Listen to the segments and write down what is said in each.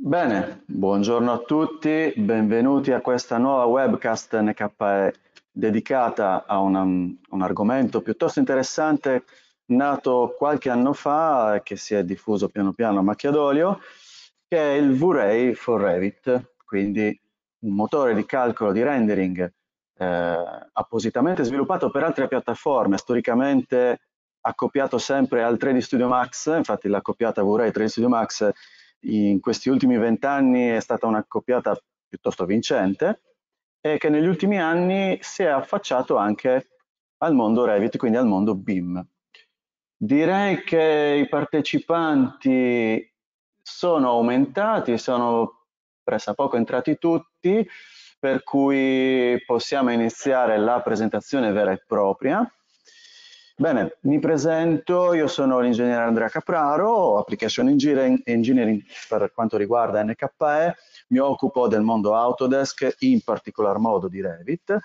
Bene, buongiorno a tutti, benvenuti a questa nuova webcast NKE dedicata a un, um, un, argomento piuttosto interessante nato qualche anno fa e che si è diffuso piano piano a macchia d'olio, che è il V-Ray for Revit, quindi un motore di calcolo di rendering eh, appositamente sviluppato per altre piattaforme, storicamente accoppiato sempre al 3D Studio Max, infatti la copiata V-Ray 3D Studio Max in questi ultimi vent'anni è stata una coppiata piuttosto vincente e che negli ultimi anni si è affacciato anche al mondo Revit, quindi al mondo BIM. Direi che i partecipanti sono aumentati, sono pressappoco entrati tutti, per cui possiamo iniziare la presentazione vera e propria. Bene, mi presento, io sono l'ingegnere Andrea Capraro, application engineering, engineering per quanto riguarda NKE, mi occupo del mondo Autodesk, in particolar modo di Revit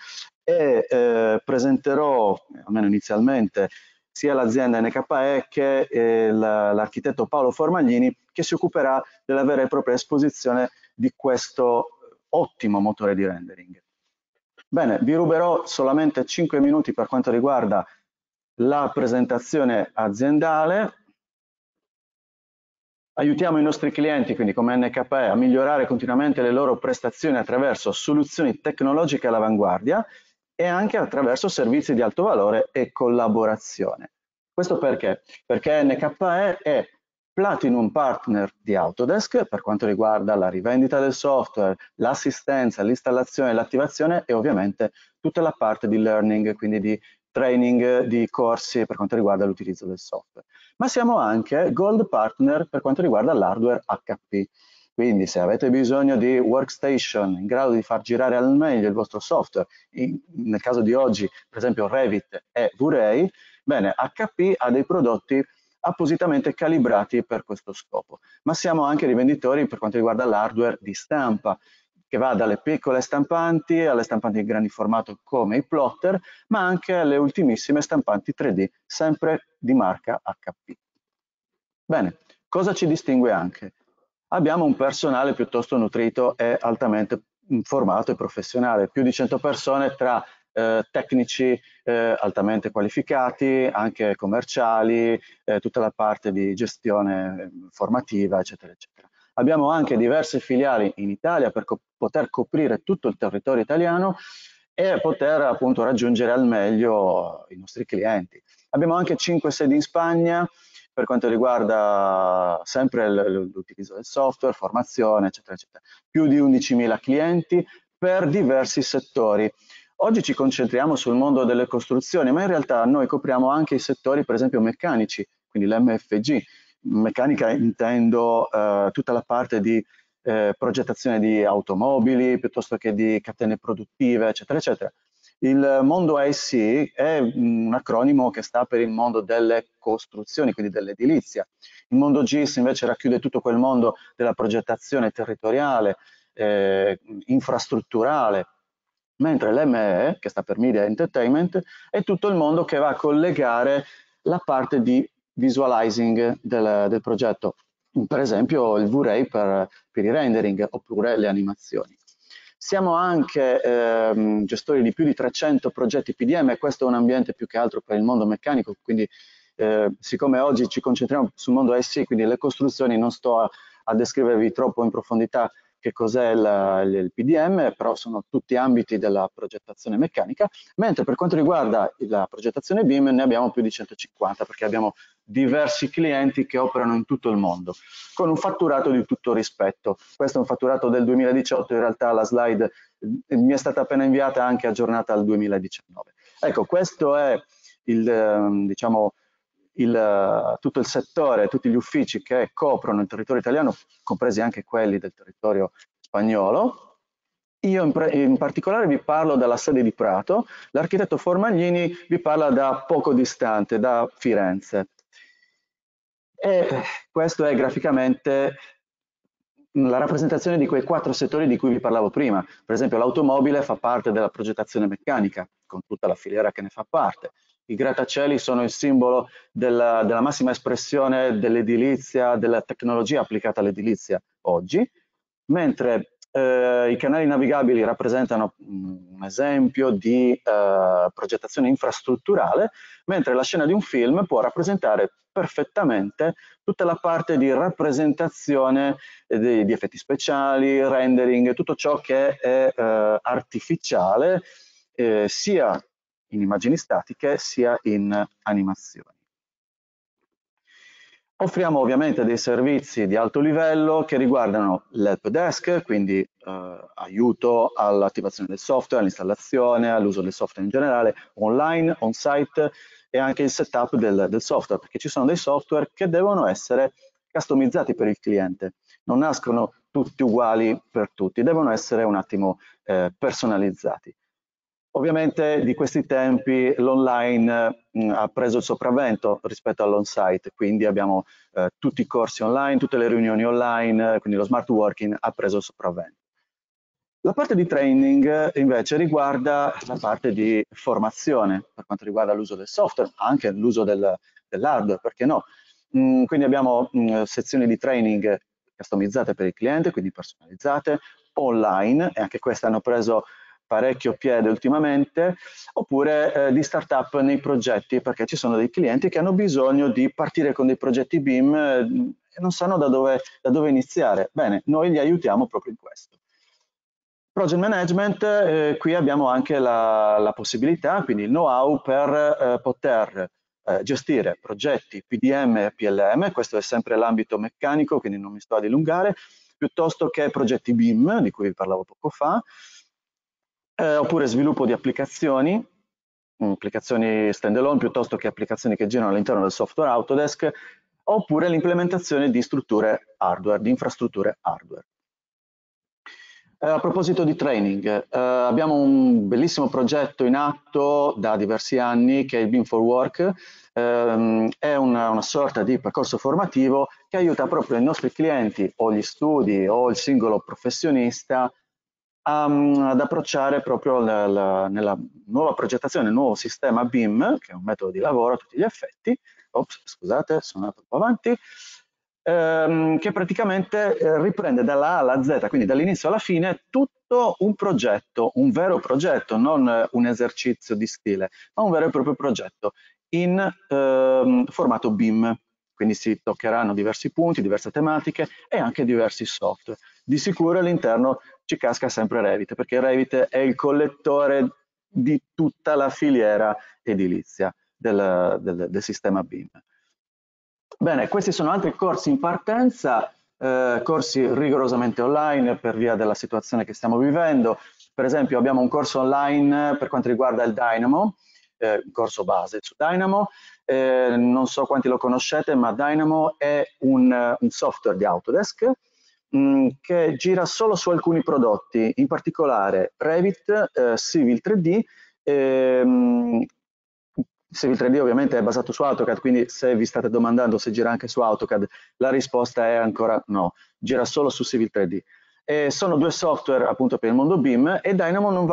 e eh, presenterò, almeno inizialmente, sia l'azienda NKE che eh, l'architetto Paolo Formaglini che si occuperà della vera e propria esposizione di questo ottimo motore di rendering. Bene, vi ruberò solamente 5 minuti per quanto riguarda la presentazione aziendale, aiutiamo i nostri clienti, quindi come NKE, a migliorare continuamente le loro prestazioni attraverso soluzioni tecnologiche all'avanguardia e anche attraverso servizi di alto valore e collaborazione. Questo perché? Perché NKE è Platinum Partner di Autodesk per quanto riguarda la rivendita del software, l'assistenza, l'installazione, l'attivazione e ovviamente tutta la parte di learning, quindi di training di corsi per quanto riguarda l'utilizzo del software. Ma siamo anche gold partner per quanto riguarda l'hardware HP. Quindi se avete bisogno di workstation in grado di far girare al meglio il vostro software, in, nel caso di oggi per esempio Revit e V-Ray, bene, HP ha dei prodotti appositamente calibrati per questo scopo. Ma siamo anche rivenditori per quanto riguarda l'hardware di stampa, che va dalle piccole stampanti alle stampanti di grandi formato come i plotter, ma anche alle ultimissime stampanti 3D, sempre di marca HP. Bene, cosa ci distingue anche? Abbiamo un personale piuttosto nutrito e altamente informato e professionale, più di 100 persone tra eh, tecnici eh, altamente qualificati, anche commerciali, eh, tutta la parte di gestione eh, formativa, eccetera, eccetera. Abbiamo anche diverse filiali in Italia per co poter coprire tutto il territorio italiano e poter appunto raggiungere al meglio i nostri clienti. Abbiamo anche 5 sedi in Spagna per quanto riguarda sempre l'utilizzo del software, formazione, eccetera, eccetera. Più di 11.000 clienti per diversi settori. Oggi ci concentriamo sul mondo delle costruzioni, ma in realtà noi copriamo anche i settori, per esempio, meccanici, quindi l'MFG, meccanica intendo eh, tutta la parte di eh, progettazione di automobili piuttosto che di catene produttive, eccetera, eccetera. Il mondo IC è un acronimo che sta per il mondo delle costruzioni, quindi dell'edilizia. Il mondo GIS invece racchiude tutto quel mondo della progettazione territoriale, eh, infrastrutturale, mentre l'ME, che sta per Media Entertainment, è tutto il mondo che va a collegare la parte di visualizing del, del progetto, per esempio il V-Ray per, per i rendering oppure le animazioni. Siamo anche ehm, gestori di più di 300 progetti PDM e questo è un ambiente più che altro per il mondo meccanico, quindi eh, siccome oggi ci concentriamo sul mondo SC, quindi le costruzioni, non sto a, a descrivervi troppo in profondità che cos'è il, il, PDM, però sono tutti ambiti della progettazione meccanica, mentre per quanto riguarda la progettazione BIM ne abbiamo più di 150 perché abbiamo diversi clienti che operano in tutto il mondo, con un fatturato di tutto rispetto. Questo è un fatturato del 2018, in realtà la slide eh, mi è stata appena inviata anche aggiornata al 2019. Ecco, questo è il, ehm, diciamo, il, tutto il settore, tutti gli uffici che coprono il territorio italiano, compresi anche quelli del territorio spagnolo. Io in, pre, in particolare vi parlo dalla sede di Prato, l'architetto Formaglini vi parla da poco distante, da Firenze. E questo è graficamente la rappresentazione di quei quattro settori di cui vi parlavo prima. Per esempio l'automobile fa parte della progettazione meccanica, con tutta la filiera che ne fa parte. I grattacieli sono il simbolo della, della massima espressione dell'edilizia, della tecnologia applicata all'edilizia oggi, mentre eh, i canali navigabili rappresentano mm, un esempio di eh, progettazione infrastrutturale, mentre la scena di un film può rappresentare perfettamente tutta la parte di rappresentazione eh, di, di effetti speciali, rendering, tutto ciò che è eh, artificiale, eh, sia in immagini statiche sia in animazioni. Offriamo ovviamente dei servizi di alto livello che riguardano l'help desk, quindi eh, aiuto all'attivazione del software, all'installazione, all'uso del software in generale, online, on-site e anche il setup del, del software, perché ci sono dei software che devono essere customizzati per il cliente, non nascono tutti uguali per tutti, devono essere un attimo eh, personalizzati. Ovviamente di questi tempi l'online mm, ha preso il sopravvento rispetto all'on-site, quindi abbiamo eh, tutti i corsi online, tutte le riunioni online, quindi lo smart working ha preso il sopravvento. La parte di training invece riguarda la parte di formazione per quanto riguarda l'uso del software, anche l'uso del, dell'hardware, perché no? Mm, quindi abbiamo mm, sezioni di training customizzate per il cliente, quindi personalizzate, online, e anche queste hanno preso parecchio piede ultimamente, oppure eh, di startup nei progetti, perché ci sono dei clienti che hanno bisogno di partire con dei progetti BIM eh, e non sanno da dove, da dove iniziare. Bene, noi li aiutiamo proprio in questo. Project Management, eh, qui abbiamo anche la, la possibilità, quindi il know-how per eh, poter eh, gestire progetti PDM e PLM, questo è sempre l'ambito meccanico, quindi non mi sto a dilungare, piuttosto che progetti BIM, di cui vi parlavo poco fa, eh, oppure sviluppo di applicazioni, applicazioni standalone piuttosto che applicazioni che girano all'interno del software Autodesk, oppure l'implementazione di strutture hardware, di infrastrutture hardware. Eh, a proposito di training, eh, abbiamo un bellissimo progetto in atto da diversi anni che è il Beam for Work, ehm, è una, una sorta di percorso formativo che aiuta proprio i nostri clienti o gli studi o il singolo professionista um, ad approcciare proprio la, la, nella nuova progettazione, il nuovo sistema BIM, che è un metodo di lavoro a tutti gli effetti, ops, scusate, sono andato un po' avanti, ehm, che praticamente eh, riprende dalla A alla Z, quindi dall'inizio alla fine, tutto un progetto, un vero progetto, non eh, un esercizio di stile, ma un vero e proprio progetto in ehm, formato BIM. Quindi si toccheranno diversi punti, diverse tematiche e anche diversi software di sicuro all'interno ci casca sempre Revit, perché Revit è il collettore di tutta la filiera edilizia del, del, del sistema BIM. Bene, questi sono altri corsi in partenza, eh, corsi rigorosamente online per via della situazione che stiamo vivendo. Per esempio abbiamo un corso online per quanto riguarda il Dynamo, eh, corso base su Dynamo. Eh, non so quanti lo conoscete, ma Dynamo è un, un software di Autodesk Mm, che gira solo su alcuni prodotti, in particolare Revit, eh, Civil 3D, ehm, Civil 3D ovviamente è basato su AutoCAD, quindi se vi state domandando se gira anche su AutoCAD, la risposta è ancora no, gira solo su Civil 3D. E sono due software appunto per il mondo BIM e Dynamo non,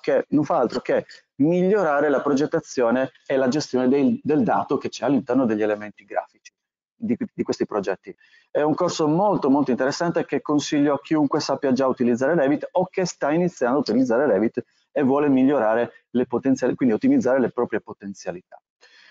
che, non fa altro che migliorare la progettazione e la gestione del, del dato che c'è all'interno degli elementi grafici di, di, questi progetti. È un corso molto molto interessante che consiglio a chiunque sappia già utilizzare Revit o che sta iniziando a utilizzare Revit e vuole migliorare le potenziali, quindi ottimizzare le proprie potenzialità.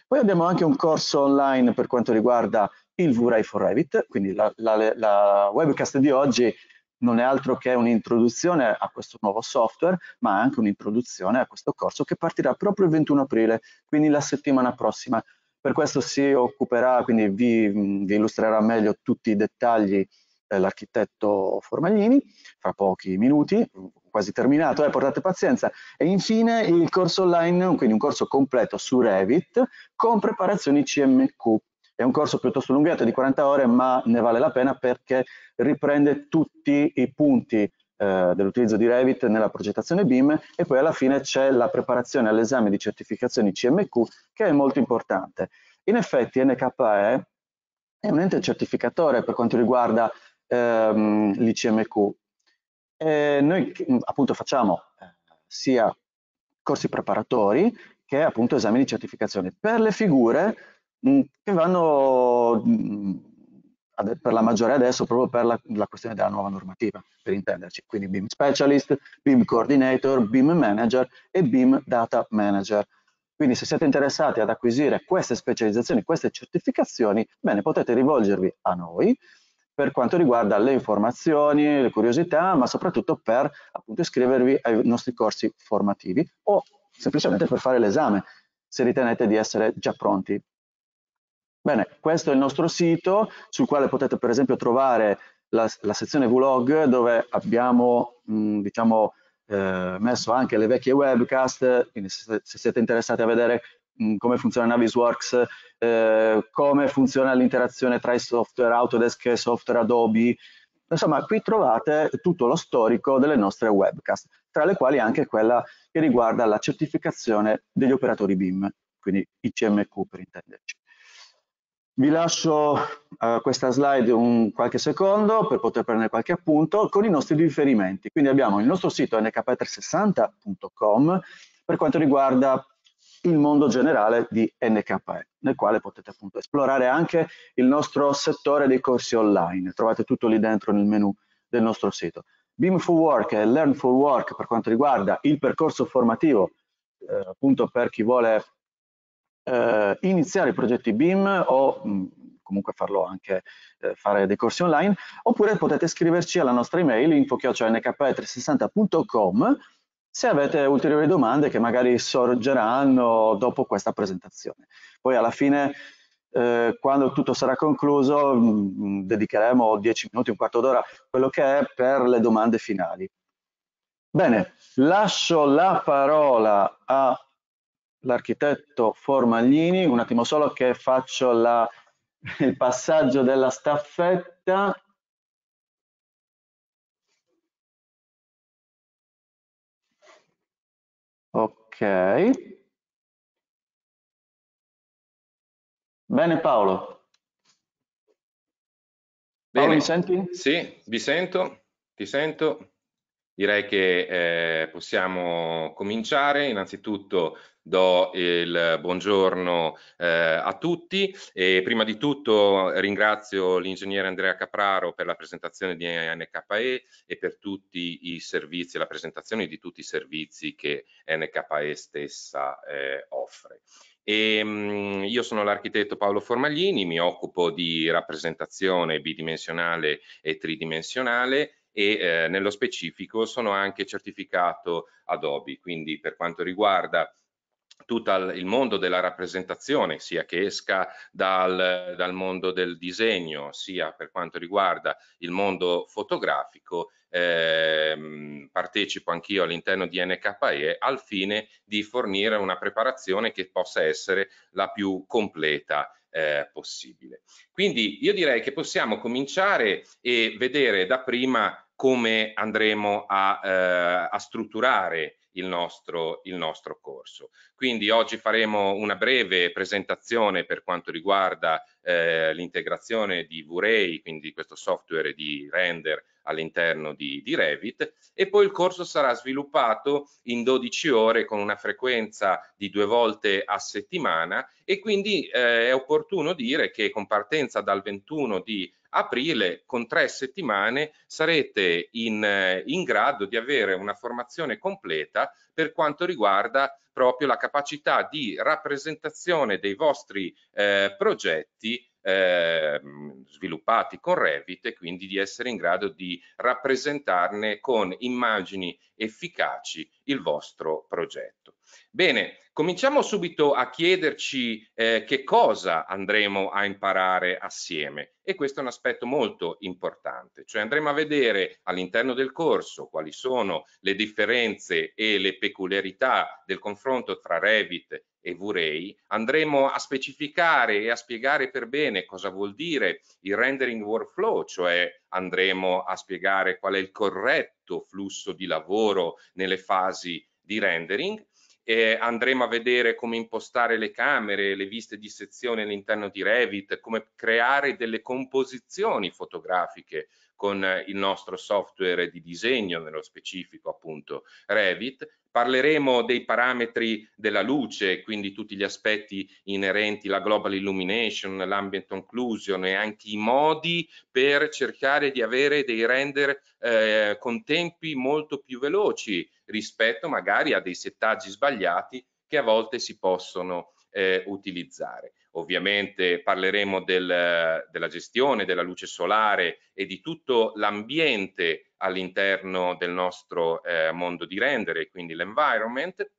Poi abbiamo anche un corso online per quanto riguarda il VRAI for Revit, quindi la, la, la webcast di oggi non è altro che un'introduzione a questo nuovo software, ma anche un'introduzione a questo corso che partirà proprio il 21 aprile, quindi la settimana prossima. Per questo si occuperà, quindi vi, vi illustrerà meglio tutti i dettagli eh, l'architetto Formaglini, fra pochi minuti, quasi terminato, eh, portate pazienza. E infine il corso online, quindi un corso completo su Revit con preparazioni CMQ. È un corso piuttosto allungato di 40 ore, ma ne vale la pena perché riprende tutti i punti eh, dell'utilizzo di Revit nella progettazione BIM e poi alla fine c'è la preparazione all'esame di certificazioni CMQ che è molto importante. In effetti NKE è un ente certificatore per quanto riguarda ehm, l'ICMQ. E noi appunto facciamo eh, sia corsi preparatori che appunto esami di certificazione per le figure mh, che vanno mh, per la maggiore adesso proprio per la, la, questione della nuova normativa, per intenderci. Quindi BIM Specialist, BIM Coordinator, BIM Manager e BIM Data Manager. Quindi se siete interessati ad acquisire queste specializzazioni, queste certificazioni, bene, potete rivolgervi a noi per quanto riguarda le informazioni, le curiosità, ma soprattutto per appunto iscrivervi ai nostri corsi formativi o semplicemente per fare l'esame, se ritenete di essere già pronti Bene, questo è il nostro sito sul quale potete per esempio trovare la, la sezione vlog dove abbiamo mh, mm, diciamo, eh, messo anche le vecchie webcast, quindi se, se siete interessati a vedere mh, mm, come funziona Navisworks, eh, come funziona l'interazione tra i software Autodesk e software Adobe, insomma qui trovate tutto lo storico delle nostre webcast, tra le quali anche quella che riguarda la certificazione degli operatori BIM, quindi ICMQ per intenderci. Vi lascio eh, questa slide un qualche secondo per poter prendere qualche appunto con i nostri riferimenti. Quindi abbiamo il nostro sito nk360.com per quanto riguarda il mondo generale di NKE, nel quale potete appunto esplorare anche il nostro settore dei corsi online. Trovate tutto lì dentro nel menu del nostro sito. Beam for Work e Learn for Work per quanto riguarda il percorso formativo, eh, appunto per chi vuole eh, iniziare i progetti BIM o mh, mm, comunque farlo anche eh, fare dei corsi online oppure potete scriverci alla nostra email info-nk360.com se avete ulteriori domande che magari sorgeranno dopo questa presentazione. Poi alla fine eh, quando tutto sarà concluso mh, mm, mm, dedicheremo 10 minuti, un quarto d'ora, quello che è per le domande finali. Bene, lascio la parola a l'architetto Formaglini, un attimo solo che faccio la, il passaggio della staffetta ok bene Paolo Bene. Paolo, mi senti? Sì, vi sento, ti sento. Direi che eh, possiamo cominciare. Innanzitutto do il buongiorno eh, a tutti e prima di tutto ringrazio l'ingegnere Andrea Capraro per la presentazione di NKE e per tutti i servizi, la presentazione di tutti i servizi che NKE stessa eh, offre. E, ehm, mh, io sono l'architetto Paolo Formaglini, mi occupo di rappresentazione bidimensionale e tridimensionale e eh, nello specifico sono anche certificato Adobe, quindi per quanto riguarda tutto il mondo della rappresentazione, sia che esca dal, dal, mondo del disegno, sia per quanto riguarda il mondo fotografico, ehm, partecipo anch'io all'interno di NKE al fine di fornire una preparazione che possa essere la più completa eh, possibile. Quindi io direi che possiamo cominciare e vedere dapprima come andremo a, eh, a strutturare il nostro, il nostro corso. Quindi oggi faremo una breve presentazione per quanto riguarda eh, l'integrazione di V-Ray, quindi questo software di render all'interno di, di, Revit e poi il corso sarà sviluppato in 12 ore con una frequenza di due volte a settimana e quindi eh, è opportuno dire che con partenza dal 21 di aprile con tre settimane sarete in, eh, in grado di avere una formazione completa per quanto riguarda proprio la capacità di rappresentazione dei vostri eh, progetti eh, sviluppati con Revit e quindi di essere in grado di rappresentarne con immagini efficaci il vostro progetto. Bene, cominciamo subito a chiederci eh, che cosa andremo a imparare assieme e questo è un aspetto molto importante, cioè andremo a vedere all'interno del corso quali sono le differenze e le peculiarità del confronto tra Revit e Vray, andremo a specificare e a spiegare per bene cosa vuol dire il rendering workflow, cioè andremo a spiegare qual è il corretto flusso di lavoro nelle fasi di rendering eh, andremo a vedere come impostare le camere, le viste di sezione all'interno di Revit, come creare delle composizioni fotografiche con eh, il nostro software di disegno, nello specifico appunto Revit. Parleremo dei parametri della luce, quindi tutti gli aspetti inerenti alla global illumination, l'ambient occlusion e anche i modi per cercare di avere dei render eh, con tempi molto più veloci rispetto magari a dei settaggi sbagliati che a volte si possono eh, utilizzare. Ovviamente parleremo del, della gestione della luce solare e di tutto l'ambiente all'interno del nostro eh, mondo di rendere, quindi l'environment.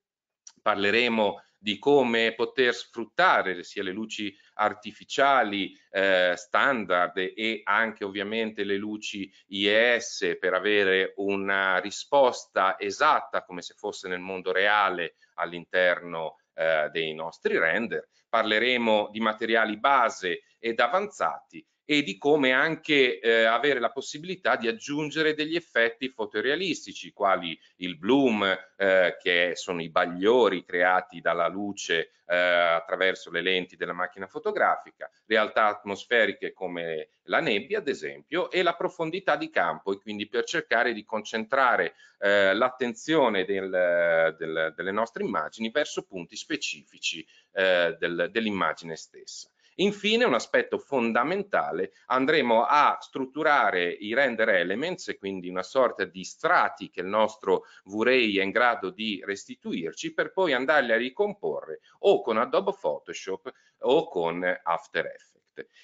Parleremo di come poter sfruttare sia le luci artificiali eh, standard e anche ovviamente le luci IES per avere una risposta esatta come se fosse nel mondo reale all'interno eh, dei nostri render. Parleremo di materiali base ed avanzati e di come anche eh, avere la possibilità di aggiungere degli effetti fotorealistici, quali il bloom, eh, che sono i bagliori creati dalla luce eh, attraverso le lenti della macchina fotografica, realtà atmosferiche come la nebbia, ad esempio, e la profondità di campo, e quindi per cercare di concentrare eh, l'attenzione del, del, delle nostre immagini verso punti specifici eh, del, dell'immagine stessa. Infine un aspetto fondamentale, andremo a strutturare i render elements quindi una sorta di strati che il nostro V-Ray è in grado di restituirci per poi andarli a ricomporre o con Adobe Photoshop o con After Effects.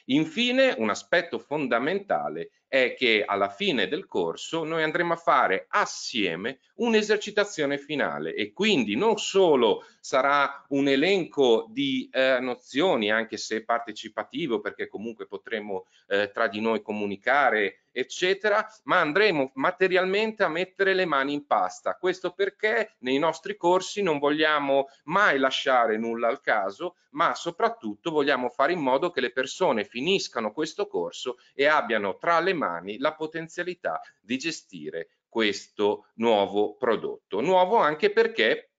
Infine, un aspetto fondamentale è che alla fine del corso noi andremo a fare assieme un'esercitazione finale e quindi non solo sarà un elenco di eh, nozioni anche se partecipativo perché comunque potremo eh, tra di noi comunicare eccetera, ma andremo materialmente a mettere le mani in pasta. Questo perché nei nostri corsi non vogliamo mai lasciare nulla al caso, ma soprattutto vogliamo fare in modo che le persone finiscano questo corso e abbiano tra le mani la potenzialità di gestire questo nuovo prodotto. Nuovo anche perché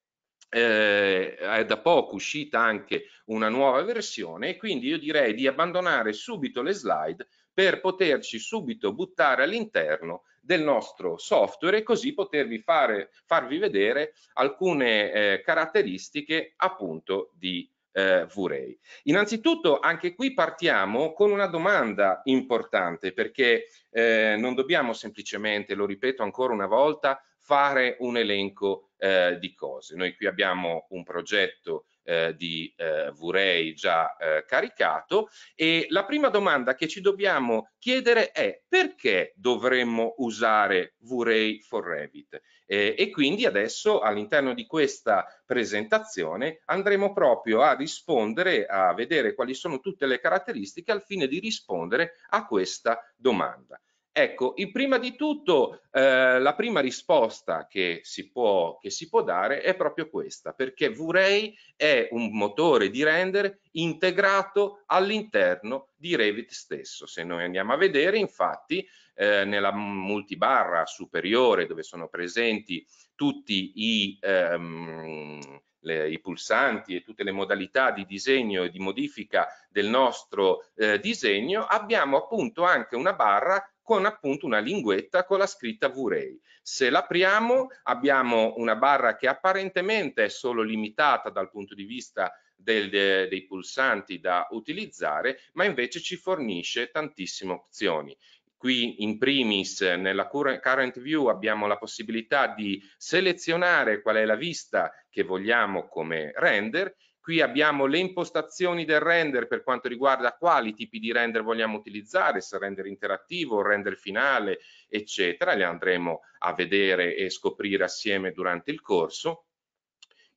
eh, è da poco uscita anche una nuova versione e quindi io direi di abbandonare subito le slide per poterci subito buttare all'interno del nostro software e così potervi fare, farvi vedere alcune eh, caratteristiche appunto di eh, Vurei. Innanzitutto anche qui partiamo con una domanda importante perché eh, non dobbiamo semplicemente, lo ripeto ancora una volta, fare un elenco eh, di cose. Noi qui abbiamo un progetto eh, di eh, Vurei già eh, caricato e la prima domanda che ci dobbiamo chiedere è perché dovremmo usare Vurei for Revit eh, e quindi adesso all'interno di questa presentazione andremo proprio a rispondere a vedere quali sono tutte le caratteristiche al fine di rispondere a questa domanda. Ecco, prima di tutto eh, la prima risposta che si, può, che si può dare è proprio questa, perché V-Ray è un motore di render integrato all'interno di Revit stesso. Se noi andiamo a vedere, infatti, eh, nella multibarra superiore dove sono presenti tutti i... Ehm, le, i pulsanti e tutte le modalità di disegno e di modifica del nostro eh, disegno, abbiamo appunto anche una barra con appunto una linguetta con la scritta Vray. Se l'apriamo abbiamo una barra che apparentemente è solo limitata dal punto di vista del, de, dei pulsanti da utilizzare, ma invece ci fornisce tantissime opzioni. Qui in primis nella current view abbiamo la possibilità di selezionare qual è la vista che vogliamo come render Qui abbiamo le impostazioni del render per quanto riguarda quali tipi di render vogliamo utilizzare, se render interattivo, render finale, eccetera. Le andremo a vedere e scoprire assieme durante il corso.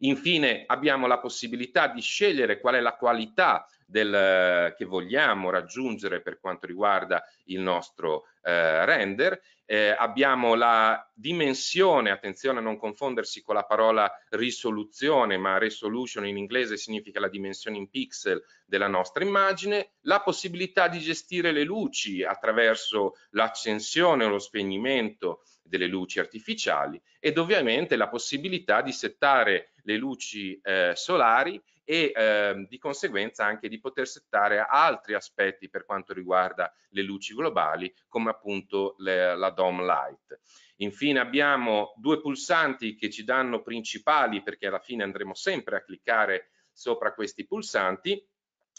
Infine abbiamo la possibilità di scegliere qual è la qualità del, eh, che vogliamo raggiungere per quanto riguarda il nostro eh, render. Eh, abbiamo la dimensione, attenzione a non confondersi con la parola risoluzione, ma resolution in inglese significa la dimensione in pixel della nostra immagine, la possibilità di gestire le luci attraverso l'accensione o lo spegnimento delle luci artificiali ed ovviamente la possibilità di settare le luci eh, solari e eh, di conseguenza anche di poter settare altri aspetti per quanto riguarda le luci globali come appunto le, la DOM light. Infine abbiamo due pulsanti che ci danno principali perché alla fine andremo sempre a cliccare sopra questi pulsanti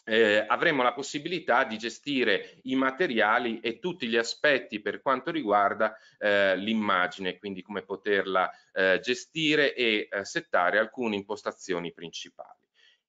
eh, avremo la possibilità di gestire i materiali e tutti gli aspetti per quanto riguarda eh, l'immagine, quindi come poterla eh, gestire e eh, settare alcune impostazioni principali.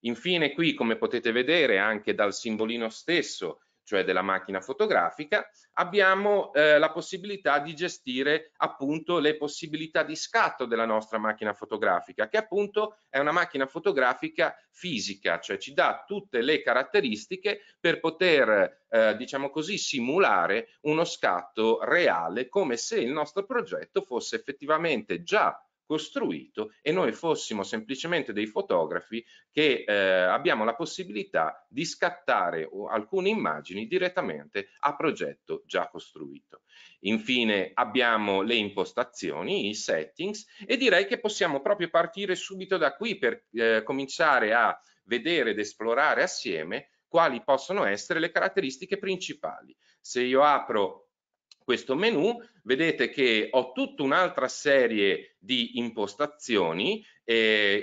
Infine qui, come potete vedere anche dal simbolino stesso, cioè della macchina fotografica, abbiamo eh, la possibilità di gestire appunto le possibilità di scatto della nostra macchina fotografica, che appunto è una macchina fotografica fisica, cioè ci dà tutte le caratteristiche per poter, eh, diciamo così, simulare uno scatto reale come se il nostro progetto fosse effettivamente già costruito e noi fossimo semplicemente dei fotografi che eh, abbiamo la possibilità di scattare alcune immagini direttamente a progetto già costruito. Infine abbiamo le impostazioni, i settings e direi che possiamo proprio partire subito da qui per eh, cominciare a vedere ed esplorare assieme quali possono essere le caratteristiche principali. Se io apro questo menu vedete che ho tutta un'altra serie di impostazioni eh,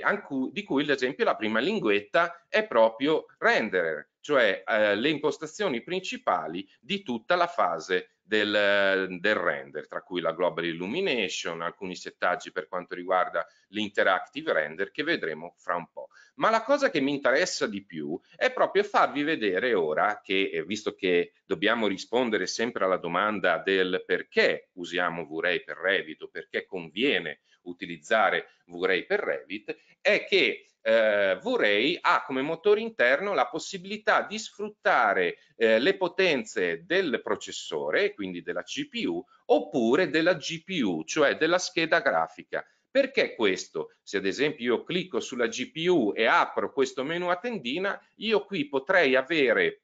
di cui ad esempio la prima linguetta è proprio renderer, cioè eh, le impostazioni principali di tutta la fase del, del, render, tra cui la global illumination, alcuni settaggi per quanto riguarda l'interactive render che vedremo fra un po'. Ma la cosa che mi interessa di più è proprio farvi vedere ora che, eh, visto che dobbiamo rispondere sempre alla domanda del perché usiamo V-Ray per Revit o perché conviene utilizzare V-Ray per Revit, è che eh, vorrei ha come motore interno la possibilità di sfruttare eh, le potenze del processore, quindi della CPU, oppure della GPU, cioè della scheda grafica. Perché questo? Se ad esempio io clicco sulla GPU e apro questo menu a tendina, io qui potrei avere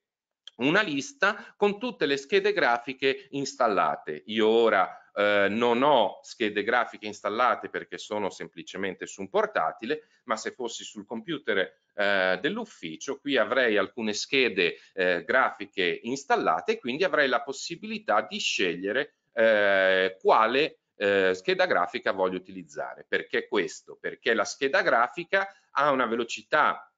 una lista con tutte le schede grafiche installate. Io ora eh, non ho schede grafiche installate perché sono semplicemente su un portatile, ma se fossi sul computer eh, dell'ufficio qui avrei alcune schede eh, grafiche installate e quindi avrei la possibilità di scegliere ehm, quale ehm, scheda grafica voglio utilizzare. Perché questo? Perché la scheda grafica ha una velocità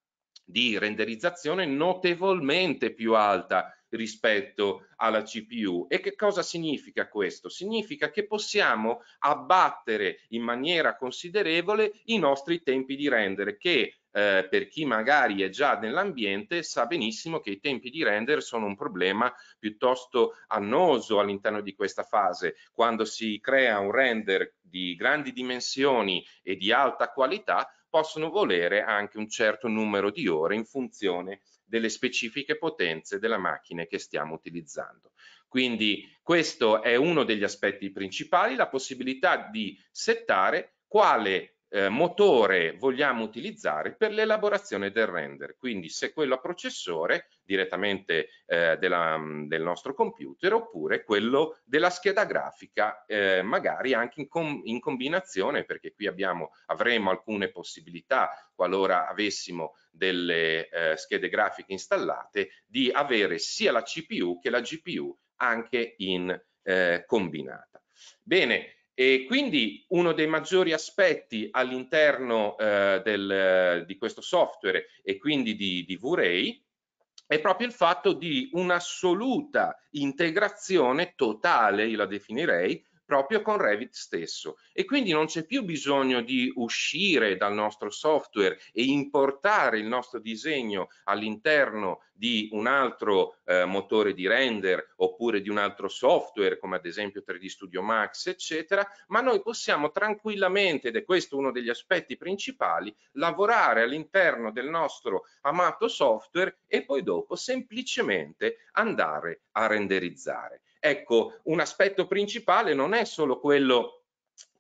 di renderizzazione notevolmente più alta rispetto alla CPU. E che cosa significa questo? Significa che possiamo abbattere in maniera considerevole i nostri tempi di rendere che eh, per chi magari è già nell'ambiente sa benissimo che i tempi di render sono un problema piuttosto annoso all'interno di questa fase. Quando si crea un render di grandi dimensioni e di alta qualità, possono volere anche un certo numero di ore in funzione delle specifiche potenze della macchina che stiamo utilizzando. Quindi questo è uno degli aspetti principali, la possibilità di settare quale eh, motore vogliamo utilizzare per l'elaborazione del render. Quindi se quello a processore direttamente eh, della, mm, del nostro computer oppure quello della scheda grafica, eh, magari anche in, com in, combinazione, perché qui abbiamo, avremo alcune possibilità, qualora avessimo delle eh, schede grafiche installate, di avere sia la CPU che la GPU anche in eh, combinata. Bene, e quindi uno dei maggiori aspetti all'interno eh, del, di questo software e quindi di, di V-Ray è proprio il fatto di un'assoluta integrazione totale, io la definirei, proprio con Revit stesso e quindi non c'è più bisogno di uscire dal nostro software e importare il nostro disegno all'interno di un altro eh, motore di render oppure di un altro software come ad esempio 3D Studio Max eccetera ma noi possiamo tranquillamente ed è questo uno degli aspetti principali lavorare all'interno del nostro amato software e poi dopo semplicemente andare a renderizzare Ecco, un aspetto principale non è solo quello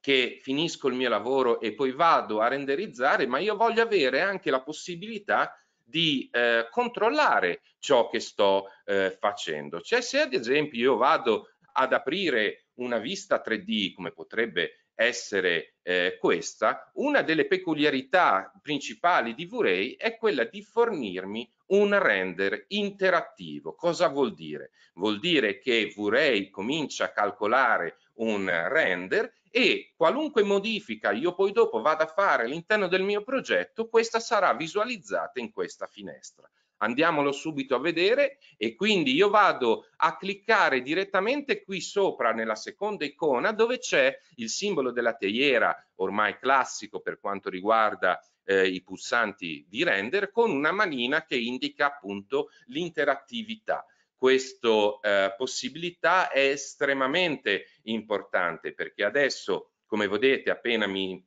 che finisco il mio lavoro e poi vado a renderizzare, ma io voglio avere anche la possibilità di eh, controllare ciò che sto eh, facendo. Cioè se ad esempio io vado ad aprire una vista 3D come potrebbe essere eh, questa, una delle peculiarità principali di V-Ray è quella di fornirmi un render interattivo. Cosa vuol dire? Vuol dire che V-Ray comincia a calcolare un render e qualunque modifica io poi dopo vado a fare all'interno del mio progetto, questa sarà visualizzata in questa finestra andiamolo subito a vedere e quindi io vado a cliccare direttamente qui sopra nella seconda icona dove c'è il simbolo della teiera ormai classico per quanto riguarda eh, i pulsanti di render con una manina che indica appunto l'interattività questa eh, possibilità è estremamente importante perché adesso come vedete appena mi,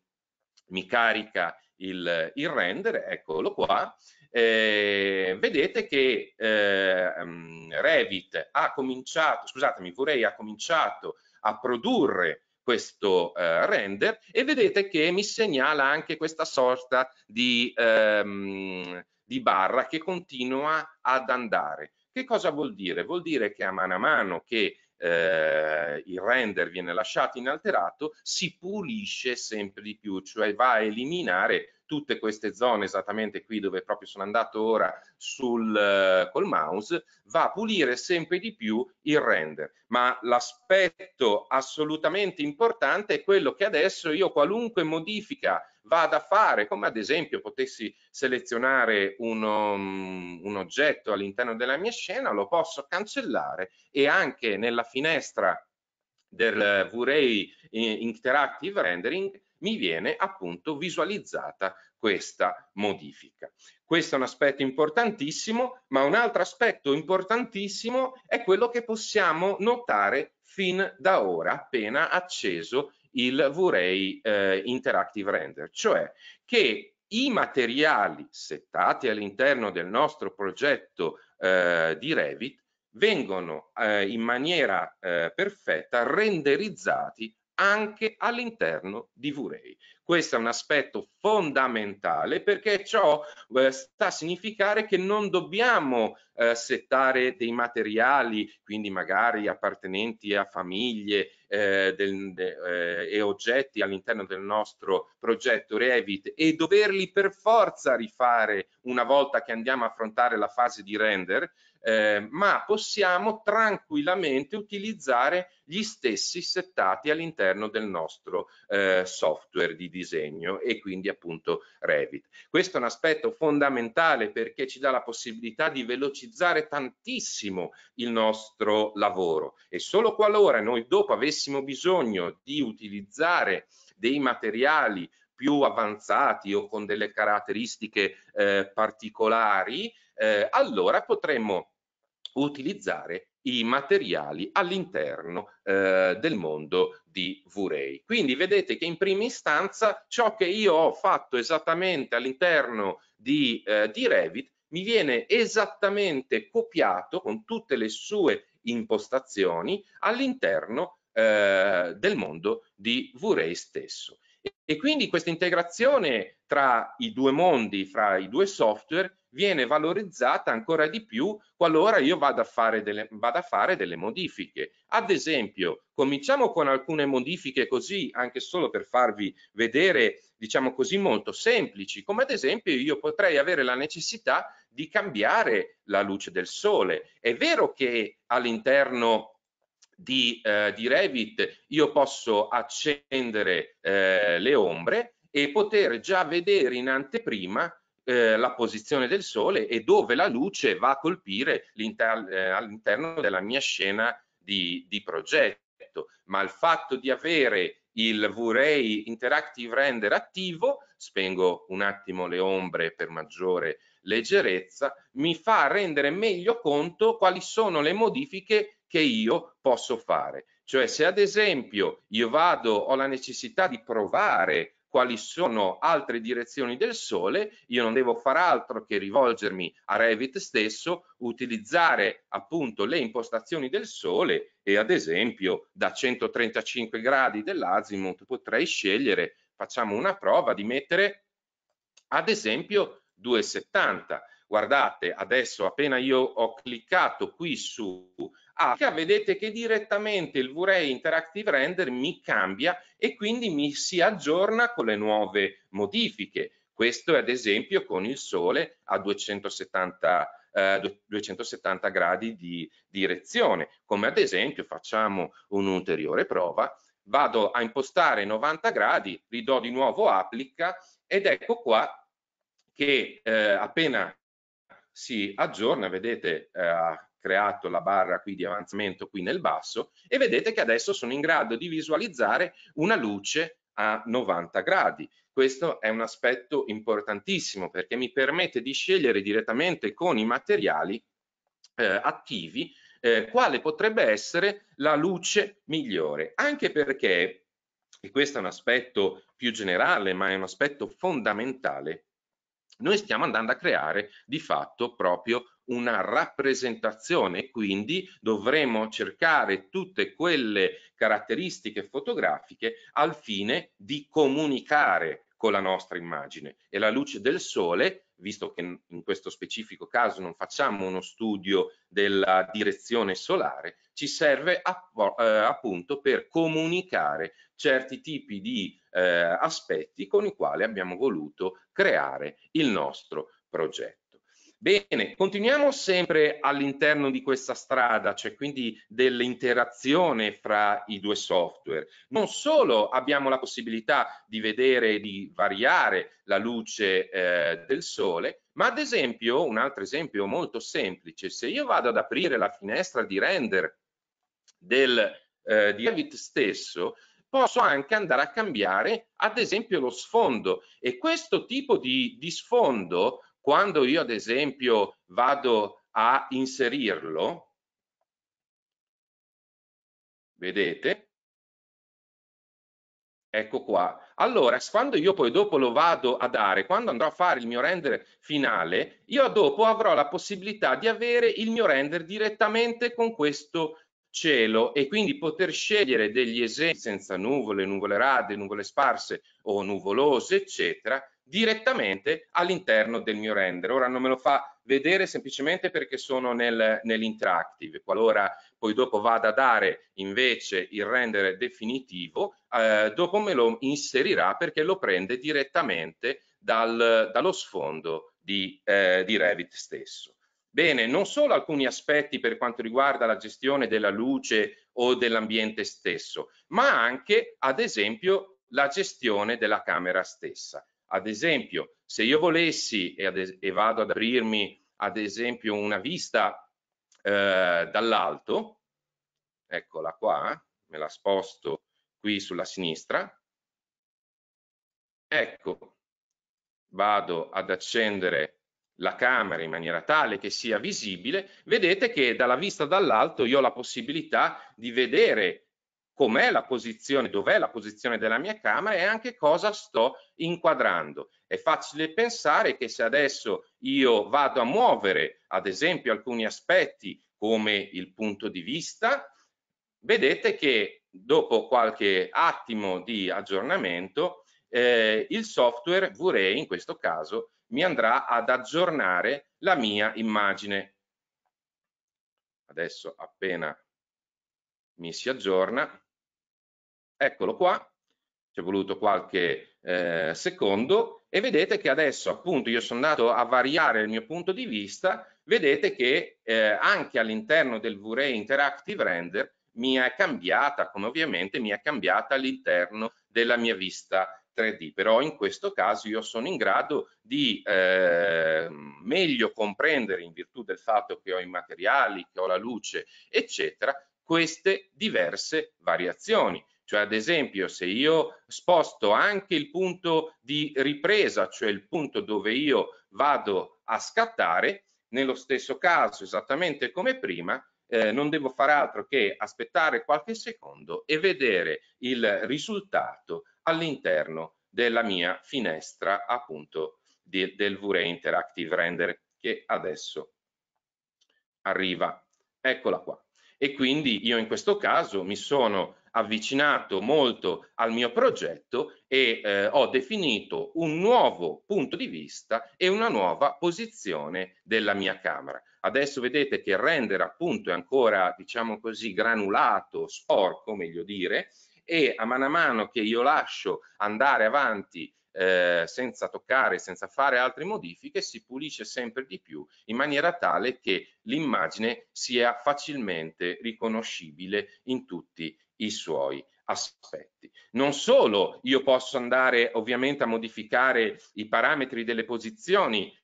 mi carica il, il render eccolo qua eh, vedete che eh, mm, Revit ha cominciato, scusatemi, Vurei ha cominciato a produrre questo eh, render e vedete che mi segnala anche questa sorta di, ehm, di barra che continua ad andare. Che cosa vuol dire? Vuol dire che a mano a mano che eh, il render viene lasciato inalterato, si pulisce sempre di più, cioè va a eliminare tutte queste zone esattamente qui dove proprio sono andato ora sul, eh, col mouse, va a pulire sempre di più il render. Ma l'aspetto assolutamente importante è quello che adesso io qualunque modifica vada a fare, come ad esempio potessi selezionare uno, um, un oggetto all'interno della mia scena, lo posso cancellare e anche nella finestra del V-Ray Interactive Rendering mi viene appunto visualizzata questa modifica. Questo è un aspetto importantissimo, ma un altro aspetto importantissimo è quello che possiamo notare fin da ora, appena acceso il V-Ray eh, Interactive Render, cioè che i materiali settati all'interno del nostro progetto eh, di Revit vengono eh, in maniera eh, perfetta renderizzati anche all'interno di V-Ray. Questo è un aspetto fondamentale perché ciò eh, sta a significare che non dobbiamo eh, settare dei materiali, quindi magari appartenenti a famiglie eh, del, de, eh, e oggetti all'interno del nostro progetto Revit e doverli per forza rifare una volta che andiamo a affrontare la fase di render, eh, ma possiamo tranquillamente utilizzare gli stessi settati all'interno del nostro eh, software di disegno e quindi appunto Revit. Questo è un aspetto fondamentale perché ci dà la possibilità di velocizzare tantissimo il nostro lavoro e solo qualora noi dopo avessimo bisogno di utilizzare dei materiali più avanzati o con delle caratteristiche eh, particolari, eh, allora potremmo utilizzare i materiali all'interno eh, del mondo di V-Ray. Quindi vedete che in prima istanza ciò che io ho fatto esattamente all'interno di, eh, di Revit mi viene esattamente copiato con tutte le sue impostazioni all'interno eh, del mondo di V-Ray stesso. E quindi questa integrazione tra i due mondi, fra i due software, viene valorizzata ancora di più qualora io vada a fare delle, a fare delle modifiche. Ad esempio, cominciamo con alcune modifiche così, anche solo per farvi vedere, diciamo così, molto semplici, come ad esempio io potrei avere la necessità di cambiare la luce del sole. È vero che all'interno di, eh, di Revit io posso accendere eh, le ombre e poter già vedere in anteprima eh, la posizione del sole e dove la luce va a colpire eh, all'interno della mia scena di, di progetto. Ma il fatto di avere il V-Ray Interactive Render attivo, spengo un attimo le ombre per maggiore leggerezza, mi fa rendere meglio conto quali sono le modifiche che io posso fare. Cioè se ad esempio io vado, ho la necessità di provare quali sono altre direzioni del sole, io non devo far altro che rivolgermi a Revit stesso, utilizzare appunto le impostazioni del sole e ad esempio da 135 gradi dell'azimuth potrei scegliere, facciamo una prova di mettere ad esempio 270. Guardate, adesso appena io ho cliccato qui su Africa, ah, vedete che direttamente il V-Ray Interactive Render mi cambia e quindi mi si aggiorna con le nuove modifiche. Questo è ad esempio con il sole a 270 eh, 270 gradi di direzione come ad esempio facciamo un'ulteriore prova vado a impostare 90 gradi ridò di nuovo applica ed ecco qua che eh, appena si aggiorna vedete eh, creato la barra qui di avanzamento qui nel basso e vedete che adesso sono in grado di visualizzare una luce a 90 gradi. Questo è un aspetto importantissimo perché mi permette di scegliere direttamente con i materiali eh, attivi eh, quale potrebbe essere la luce migliore, anche perché, e questo è un aspetto più generale, ma è un aspetto fondamentale, noi stiamo andando a creare di fatto proprio una rappresentazione, quindi dovremo cercare tutte quelle caratteristiche fotografiche al fine di comunicare con la nostra immagine e la luce del sole visto che in questo specifico caso non facciamo uno studio della direzione solare, ci serve eh, appunto per comunicare certi tipi di eh, aspetti con i quali abbiamo voluto creare il nostro progetto. Bene, continuiamo sempre all'interno di questa strada, cioè quindi dell'interazione fra i due software. Non solo abbiamo la possibilità di vedere e di variare la luce eh, del sole, ma ad esempio, un altro esempio molto semplice, se io vado ad aprire la finestra di render del, eh, di Revit stesso, posso anche andare a cambiare ad esempio lo sfondo e questo tipo di, di sfondo quando io ad esempio vado a inserirlo, vedete, ecco qua. Allora, quando io poi dopo lo vado a dare, quando andrò a fare il mio render finale, io dopo avrò la possibilità di avere il mio render direttamente con questo cielo e quindi poter scegliere degli esempi senza nuvole, nuvole rade, nuvole sparse o nuvolose, eccetera, direttamente all'interno del mio render. Ora non me lo fa vedere semplicemente perché sono nel, nell'interactive. Qualora poi dopo vada a dare invece il render definitivo, eh, dopo me lo inserirà perché lo prende direttamente dal, dallo sfondo di, eh, di Revit stesso. Bene, non solo alcuni aspetti per quanto riguarda la gestione della luce o dell'ambiente stesso, ma anche, ad esempio, la gestione della camera stessa. Ad esempio, se io volessi e, e vado ad aprirmi ad esempio una vista eh, dall'alto, eccola qua, me la sposto qui sulla sinistra, ecco, vado ad accendere la camera in maniera tale che sia visibile, vedete che dalla vista dall'alto io ho la possibilità di vedere com'è la posizione, dov'è la posizione della mia camera e anche cosa sto inquadrando. È facile pensare che se adesso io vado a muovere, ad esempio, alcuni aspetti come il punto di vista, vedete che dopo qualche attimo di aggiornamento eh, il software Vray in questo caso mi andrà ad aggiornare la mia immagine. Adesso appena mi si aggiorna, eccolo qua, ci è voluto qualche eh, secondo e vedete che adesso appunto io sono andato a variare il mio punto di vista, vedete che eh, anche all'interno del V-Ray Interactive Render mi è cambiata, come ovviamente mi è cambiata all'interno della mia vista 3D, però in questo caso io sono in grado di eh, meglio comprendere in virtù del fatto che ho i materiali, che ho la luce, eccetera, queste diverse variazioni cioè, ad esempio, se io sposto anche il punto di ripresa, cioè il punto dove io vado a scattare, nello stesso caso, esattamente come prima, eh, non devo fare altro che aspettare qualche secondo e vedere il risultato all'interno della mia finestra appunto di, del VRE Interactive Render che adesso arriva. Eccola qua. E quindi io in questo caso mi sono avvicinato molto al mio progetto e eh, ho definito un nuovo punto di vista e una nuova posizione della mia Camera. Adesso vedete che il render appunto è ancora, diciamo così, granulato, sporco, meglio dire, e a mano a mano che io lascio andare avanti eh, senza toccare, senza fare altre modifiche, si pulisce sempre di più in maniera tale che l'immagine sia facilmente riconoscibile in tutti i suoi aspetti. Non solo io posso andare ovviamente a modificare i parametri delle posizioni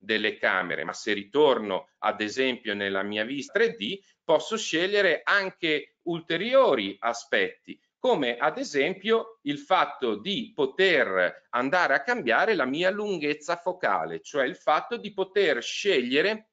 delle camere, ma se ritorno ad esempio nella mia vista 3D posso scegliere anche ulteriori aspetti come ad esempio il fatto di poter andare a cambiare la mia lunghezza focale, cioè il fatto di poter scegliere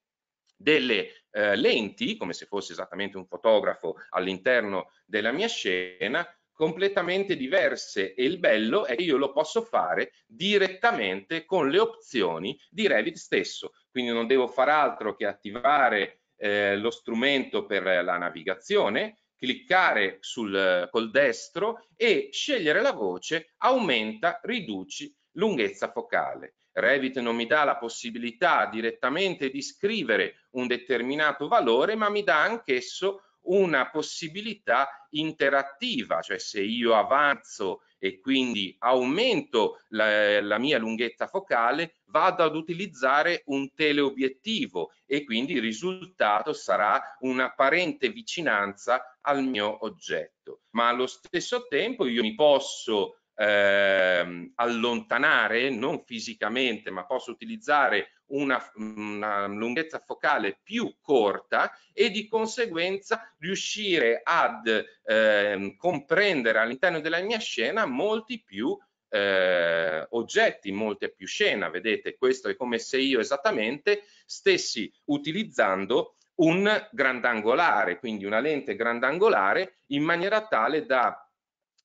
delle eh, lenti, come se fosse esattamente un fotografo all'interno della mia scena, completamente diverse e il bello è che io lo posso fare direttamente con le opzioni di Revit stesso, quindi non devo far altro che attivare eh, lo strumento per la navigazione, cliccare sul, eh, col destro e scegliere la voce aumenta, riduci lunghezza focale. Revit non mi dà la possibilità direttamente di scrivere un determinato valore, ma mi dà anch'esso una possibilità interattiva, cioè se io avanzo e quindi aumento la, la, mia lunghezza focale, vado ad utilizzare un teleobiettivo e quindi il risultato sarà un'apparente vicinanza al mio oggetto. Ma allo stesso tempo io mi posso eh, allontanare, non fisicamente, ma posso utilizzare una, una, lunghezza focale più corta e di conseguenza riuscire ad eh, comprendere all'interno della mia scena molti più eh, oggetti, molte più scena. Vedete, questo è come se io esattamente stessi utilizzando un grandangolare, quindi una lente grandangolare in maniera tale da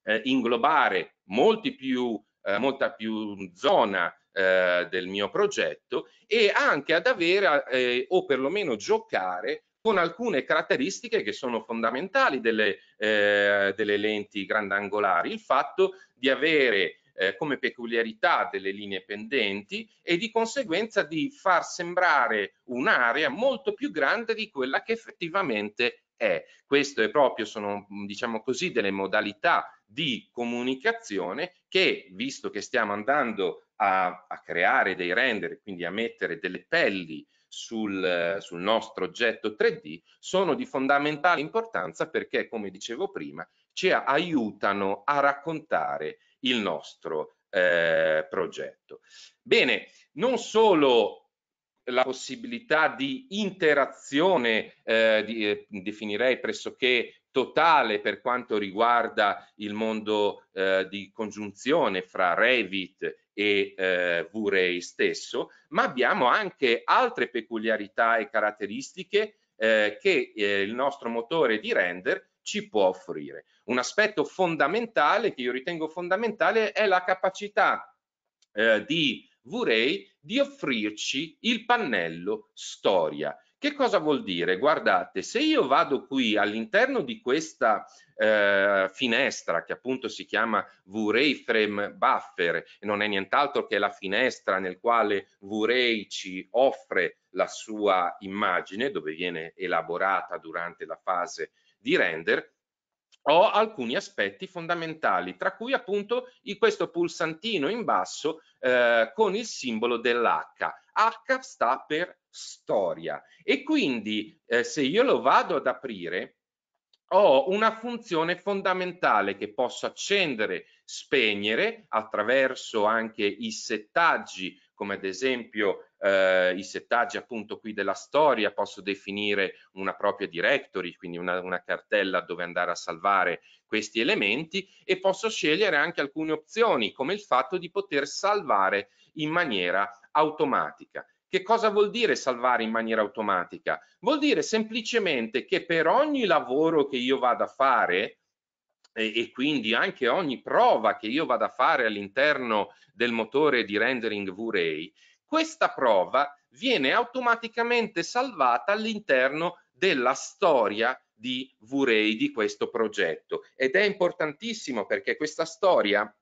eh, inglobare molti più, eh, molta più zona eh, del mio progetto e anche ad avere eh, o perlomeno giocare con alcune caratteristiche che sono fondamentali delle, eh, delle lenti grandangolari, il fatto di avere eh, come peculiarità delle linee pendenti e di conseguenza di far sembrare un'area molto più grande di quella che effettivamente è. Questo è proprio, sono diciamo così, delle modalità di comunicazione che, visto che stiamo andando a, a creare dei render, quindi a mettere delle pelli sul, sul, nostro oggetto 3D, sono di fondamentale importanza perché, come dicevo prima, ci aiutano a raccontare il nostro eh, progetto. Bene, non solo la possibilità di interazione, eh, di, eh, definirei pressoché totale per quanto riguarda il mondo eh, di congiunzione fra Revit e eh, V-Ray stesso, ma abbiamo anche altre peculiarità e caratteristiche eh, che eh, il nostro motore di render ci può offrire. Un aspetto fondamentale, che io ritengo fondamentale, è la capacità eh, di V-Ray di offrirci il pannello storia. Che cosa vuol dire? Guardate, se io vado qui all'interno di questa eh, finestra che appunto si chiama V-Ray Frame Buffer, e non è nient'altro che la finestra nel quale V-Ray ci offre la sua immagine, dove viene elaborata durante la fase di render, ho alcuni aspetti fondamentali, tra cui appunto questo pulsantino in basso eh, con il simbolo dell'H. H sta per storia e quindi eh, se io lo vado ad aprire ho una funzione fondamentale che posso accendere, spegnere attraverso anche i settaggi come ad esempio eh, i settaggi appunto qui della storia, posso definire una propria directory, quindi una, una, cartella dove andare a salvare questi elementi e posso scegliere anche alcune opzioni come il fatto di poter salvare in maniera automatica. Che cosa vuol dire salvare in maniera automatica? Vuol dire semplicemente che per ogni lavoro che io vado a fare, e, quindi anche ogni prova che io vado a fare all'interno del motore di rendering V-Ray, questa prova viene automaticamente salvata all'interno della storia di V-Ray di questo progetto ed è importantissimo perché questa storia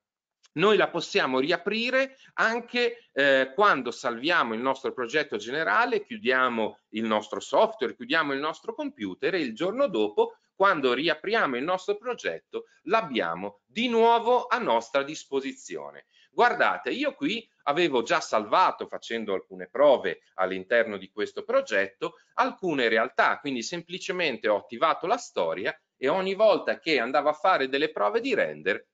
noi la possiamo riaprire anche eh, quando salviamo il nostro progetto generale, chiudiamo il nostro software, chiudiamo il nostro computer e il giorno dopo, quando riapriamo il nostro progetto, l'abbiamo di nuovo a nostra disposizione. Guardate, io qui avevo già salvato facendo alcune prove all'interno di questo progetto alcune realtà, quindi semplicemente ho attivato la storia e ogni volta che andavo a fare delle prove di render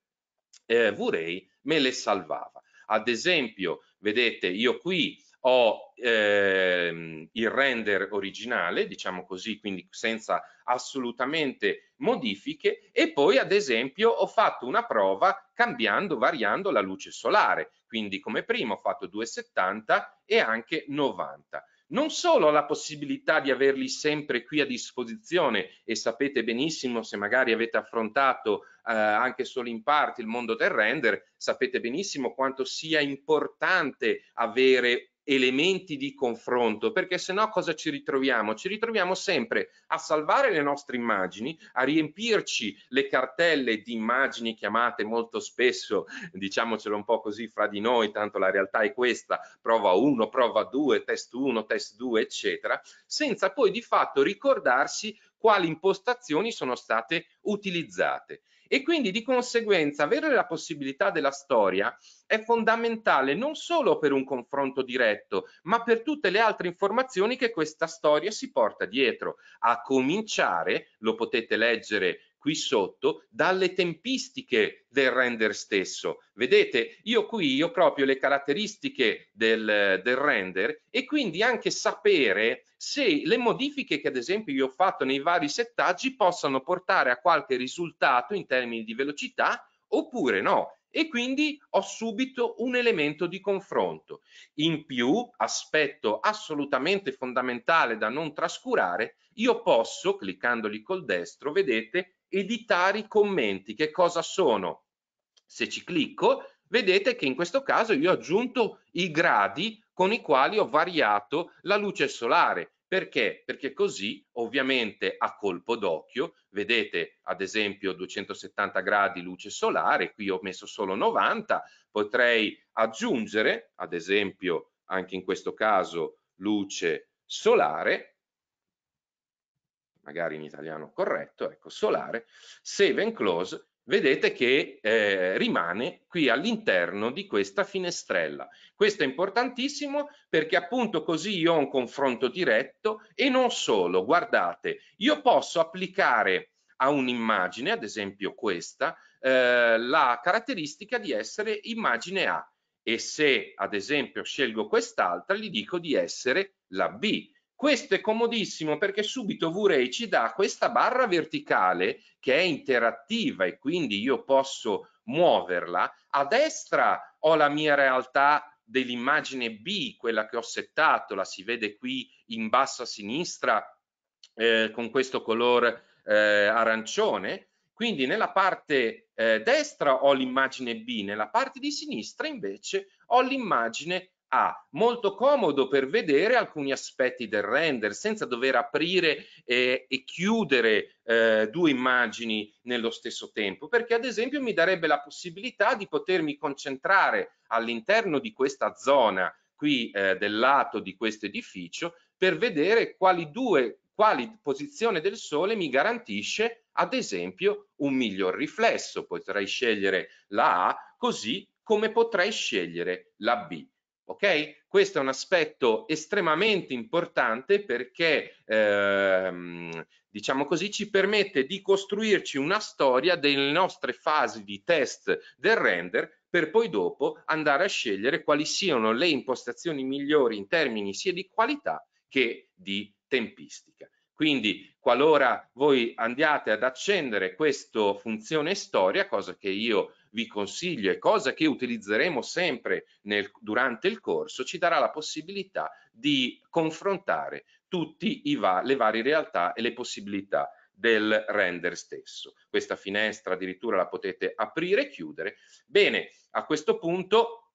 eh, V-Ray me le salvava. Ad esempio, vedete, io qui ho ehm, il render originale, diciamo così, quindi senza assolutamente modifiche e poi ad esempio ho fatto una prova cambiando, variando la luce solare, quindi come prima ho fatto 270 e anche 90 non solo la possibilità di averli sempre qui a disposizione e sapete benissimo se magari avete affrontato eh, anche solo in parte il mondo del render, sapete benissimo quanto sia importante avere elementi di confronto, perché se no cosa ci ritroviamo? Ci ritroviamo sempre a salvare le nostre immagini, a riempirci le cartelle di immagini chiamate molto spesso, diciamocelo un po' così fra di noi, tanto la realtà è questa, prova 1, prova 2, test 1, test 2, eccetera, senza poi di fatto ricordarsi quali impostazioni sono state utilizzate. E quindi di conseguenza avere la possibilità della storia è fondamentale non solo per un confronto diretto, ma per tutte le altre informazioni che questa storia si porta dietro. A cominciare, lo potete leggere qui sotto dalle tempistiche del render stesso. Vedete, io qui ho proprio le caratteristiche del, del, render e quindi anche sapere se le modifiche che ad esempio io ho fatto nei vari settaggi possano portare a qualche risultato in termini di velocità oppure no. E quindi ho subito un elemento di confronto. In più, aspetto assolutamente fondamentale da non trascurare, io posso, cliccandoli col destro, vedete, editare i commenti. Che cosa sono? Se ci clicco, vedete che in questo caso io ho aggiunto i gradi con i quali ho variato la luce solare. Perché? Perché così ovviamente a colpo d'occhio, vedete ad esempio 270 gradi luce solare, qui ho messo solo 90, potrei aggiungere ad esempio anche in questo caso luce solare magari in italiano corretto, ecco, solare, save and close, vedete che eh, rimane qui all'interno di questa finestrella. Questo è importantissimo perché appunto così io ho un confronto diretto e non solo, guardate, io posso applicare a un'immagine, ad esempio questa, eh, la caratteristica di essere immagine A e se ad esempio scelgo quest'altra gli dico di essere la B questo è comodissimo perché subito Vray ci dà questa barra verticale che è interattiva e quindi io posso muoverla. A destra ho la mia realtà dell'immagine B, quella che ho settato, la si vede qui in basso a sinistra eh, con questo color eh, arancione. Quindi nella parte eh, destra ho l'immagine B, nella parte di sinistra invece ho l'immagine a, molto comodo per vedere alcuni aspetti del render senza dover aprire eh, e chiudere eh, due immagini nello stesso tempo, perché ad esempio mi darebbe la possibilità di potermi concentrare all'interno di questa zona qui eh, del lato di questo edificio per vedere quali due quali posizione del sole mi garantisce ad esempio un miglior riflesso potrei scegliere la A così come potrei scegliere la B Ok? Questo è un aspetto estremamente importante perché, ehm, diciamo così, ci permette di costruirci una storia delle nostre fasi di test del render per poi dopo andare a scegliere quali siano le impostazioni migliori in termini sia di qualità che di tempistica. Quindi qualora voi andiate ad accendere questa funzione storia, cosa che io vi consiglio e cosa che utilizzeremo sempre nel, durante il corso, ci darà la possibilità di confrontare tutte va, le varie realtà e le possibilità del render stesso. Questa finestra addirittura la potete aprire e chiudere. Bene, a questo punto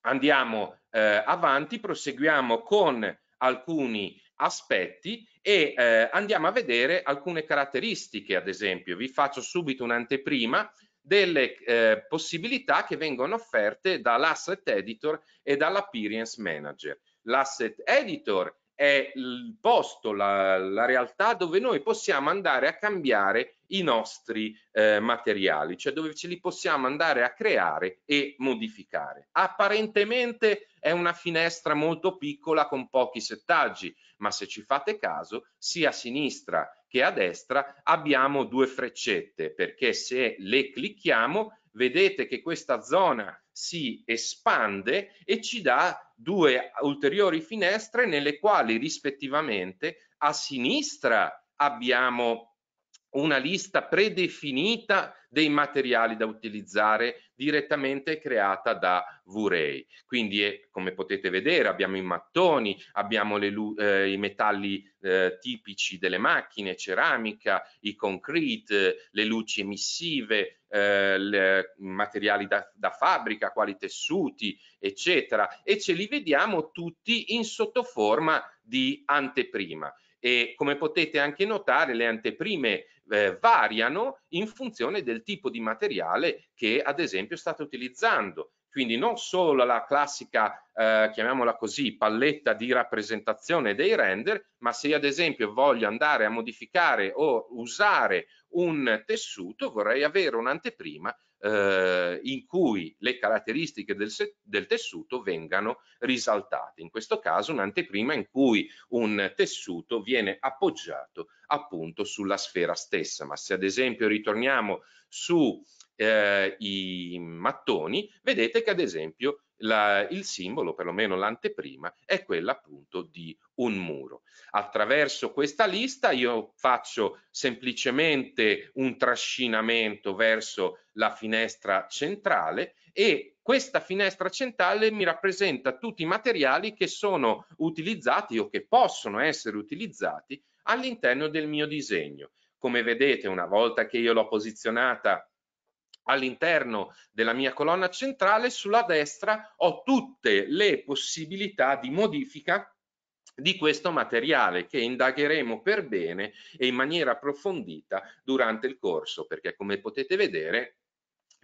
andiamo eh, avanti, proseguiamo con alcuni aspetti e eh, andiamo a vedere alcune caratteristiche, ad esempio. Vi faccio subito un'anteprima delle eh, possibilità che vengono offerte dall'asset editor e dall'appearance manager. L'asset editor è il posto, la, la realtà dove noi possiamo andare a cambiare i nostri eh, materiali, cioè dove ce li possiamo andare a creare e modificare. Apparentemente è una finestra molto piccola con pochi settaggi, ma se ci fate caso, sia a sinistra che a destra abbiamo due freccette, perché se le clicchiamo vedete che questa zona si espande e ci dà due ulteriori finestre nelle quali rispettivamente a sinistra abbiamo una lista predefinita dei materiali da utilizzare direttamente creata da V-Ray. Quindi è, come potete vedere abbiamo i mattoni, abbiamo le, eh, i metalli eh, tipici delle macchine, ceramica, i concrete, le luci emissive, eh, le, materiali da, da fabbrica, quali tessuti, eccetera. E ce li vediamo tutti in sottoforma di anteprima e come potete anche notare le anteprime eh, variano in funzione del tipo di materiale che ad esempio state utilizzando. Quindi non solo la classica, eh, chiamiamola così, palletta di rappresentazione dei render, ma se ad esempio voglio andare a modificare o usare un tessuto, vorrei avere un'anteprima eh, in cui le caratteristiche del, del, tessuto vengano risaltate. In questo caso un'anteprima in cui un tessuto viene appoggiato appunto sulla sfera stessa, ma se ad esempio ritorniamo su eh, i mattoni, vedete che ad esempio la, il simbolo, perlomeno l'anteprima, è quella appunto di un muro. Attraverso questa lista io faccio semplicemente un trascinamento verso la finestra centrale e questa finestra centrale mi rappresenta tutti i materiali che sono utilizzati o che possono essere utilizzati all'interno del mio disegno. Come vedete, una volta che io l'ho posizionata all'interno della mia colonna centrale, sulla destra ho tutte le possibilità di modifica di questo materiale che indagheremo per bene e in maniera approfondita durante il corso, perché come potete vedere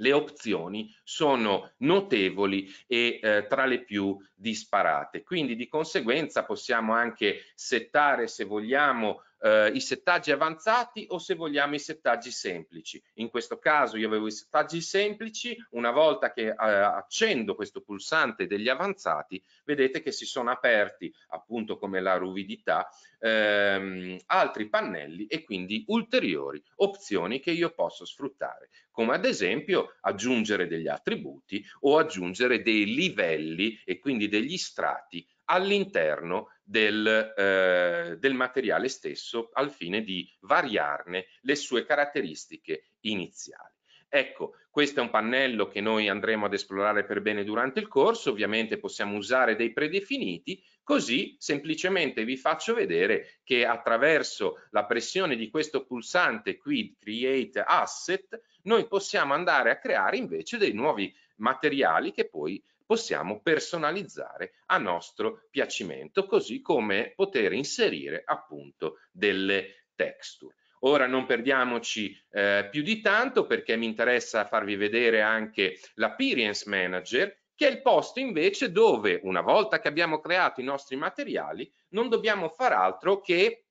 le opzioni sono notevoli e eh, tra le più disparate. Quindi di conseguenza possiamo anche settare, se vogliamo, eh, i settaggi avanzati o se vogliamo i settaggi semplici. In questo caso io avevo i settaggi semplici, una volta che eh, accendo questo pulsante degli avanzati vedete che si sono aperti appunto come la ruvidità ehm, altri pannelli e quindi ulteriori opzioni che io posso sfruttare come ad esempio aggiungere degli attributi o aggiungere dei livelli e quindi degli strati all'interno del, eh, del materiale stesso al fine di variarne le sue caratteristiche iniziali. Ecco, questo è un pannello che noi andremo ad esplorare per bene durante il corso, ovviamente possiamo usare dei predefiniti, così semplicemente vi faccio vedere che attraverso la pressione di questo pulsante qui, Create Asset, noi possiamo andare a creare invece dei nuovi materiali che poi possiamo personalizzare a nostro piacimento, così come poter inserire appunto delle texture. Ora non perdiamoci eh, più di tanto perché mi interessa farvi vedere anche l'Appearance Manager che è il posto invece dove una volta che abbiamo creato i nostri materiali non dobbiamo far altro che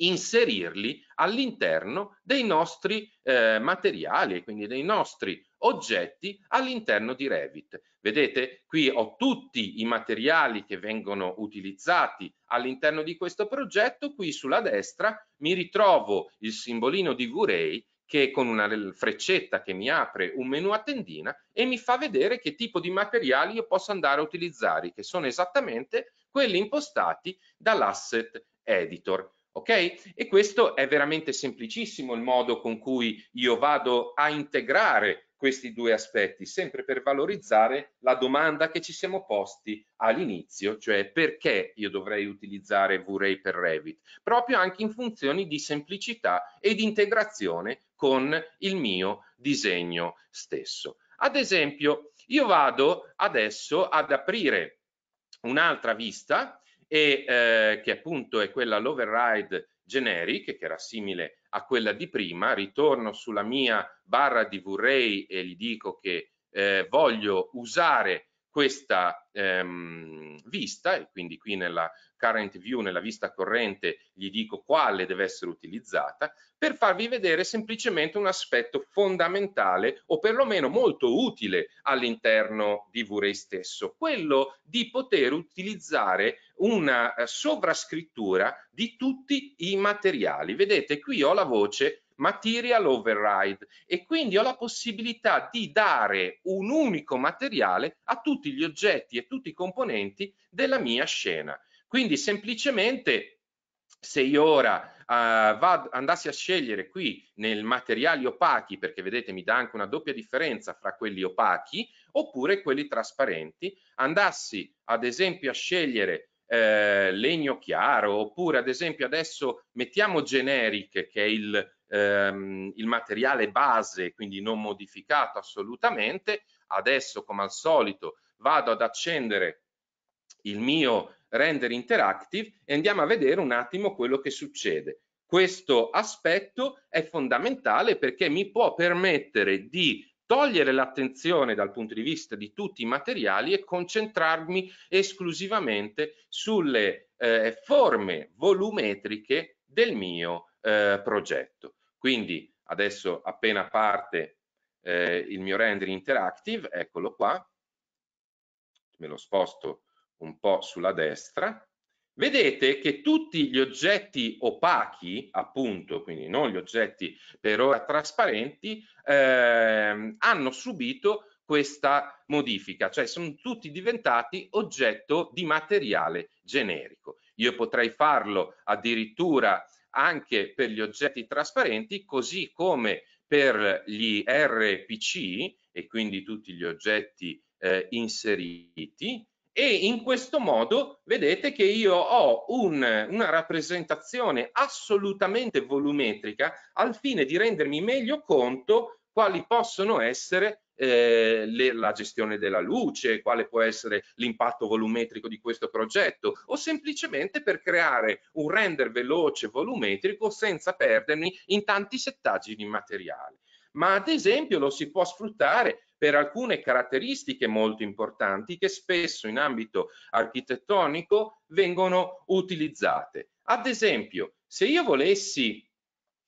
inserirli all'interno dei nostri eh, materiali, quindi dei nostri oggetti all'interno di Revit. Vedete, qui ho tutti i materiali che vengono utilizzati all'interno di questo progetto, qui sulla destra mi ritrovo il simbolino di Gurei che con una freccetta che mi apre un menu a tendina e mi fa vedere che tipo di materiali io posso andare a utilizzare, che sono esattamente quelli impostati dall'asset editor. Ok? E questo è veramente semplicissimo il modo con cui io vado a integrare questi due aspetti, sempre per valorizzare la domanda che ci siamo posti all'inizio, cioè perché io dovrei utilizzare V-Ray per Revit, proprio anche in funzioni di semplicità e di integrazione con il mio disegno stesso. Ad esempio, io vado adesso ad aprire un'altra vista e, eh, che appunto è quella l'override generic che era simile a quella di prima, ritorno sulla mia barra di v e gli dico che eh, voglio usare questa ehm, vista e quindi qui nella current view, nella vista corrente, gli dico quale deve essere utilizzata per farvi vedere semplicemente un aspetto fondamentale o perlomeno molto utile all'interno di V-Ray stesso, quello di poter utilizzare una eh, sovrascrittura di tutti i materiali. Vedete qui ho la voce material override e quindi ho la possibilità di dare un unico materiale a tutti gli oggetti e tutti i componenti della mia scena. Quindi semplicemente se io ora Uh, vado, andassi a scegliere qui nel materiali opachi, perché vedete mi dà anche una doppia differenza fra quelli opachi oppure quelli trasparenti, andassi ad esempio a scegliere eh, legno chiaro oppure ad esempio adesso mettiamo generic che è il ehm, il materiale base, quindi non modificato assolutamente. Adesso, come al solito, vado ad accendere il mio render interactive e andiamo a vedere un attimo quello che succede. Questo aspetto è fondamentale perché mi può permettere di togliere l'attenzione dal punto di vista di tutti i materiali e concentrarmi esclusivamente sulle eh, forme volumetriche del mio eh, progetto. Quindi adesso appena parte eh, il mio rendering interactive, eccolo qua, me lo sposto un po' sulla destra, vedete che tutti gli oggetti opachi, appunto, quindi non gli oggetti per ora trasparenti, eh, hanno subito questa modifica, cioè sono tutti diventati oggetto di materiale generico. Io potrei farlo addirittura anche per gli oggetti trasparenti, così come per gli RPC e quindi tutti gli oggetti eh, inseriti e in questo modo vedete che io ho un, una rappresentazione assolutamente volumetrica al fine di rendermi meglio conto quali possono essere eh, le, la gestione della luce, quale può essere l'impatto volumetrico di questo progetto o semplicemente per creare un render veloce volumetrico senza perdermi in tanti settaggi di materiale. Ma ad esempio lo si può sfruttare per alcune caratteristiche molto importanti che spesso in ambito architettonico vengono utilizzate. Ad esempio, se io volessi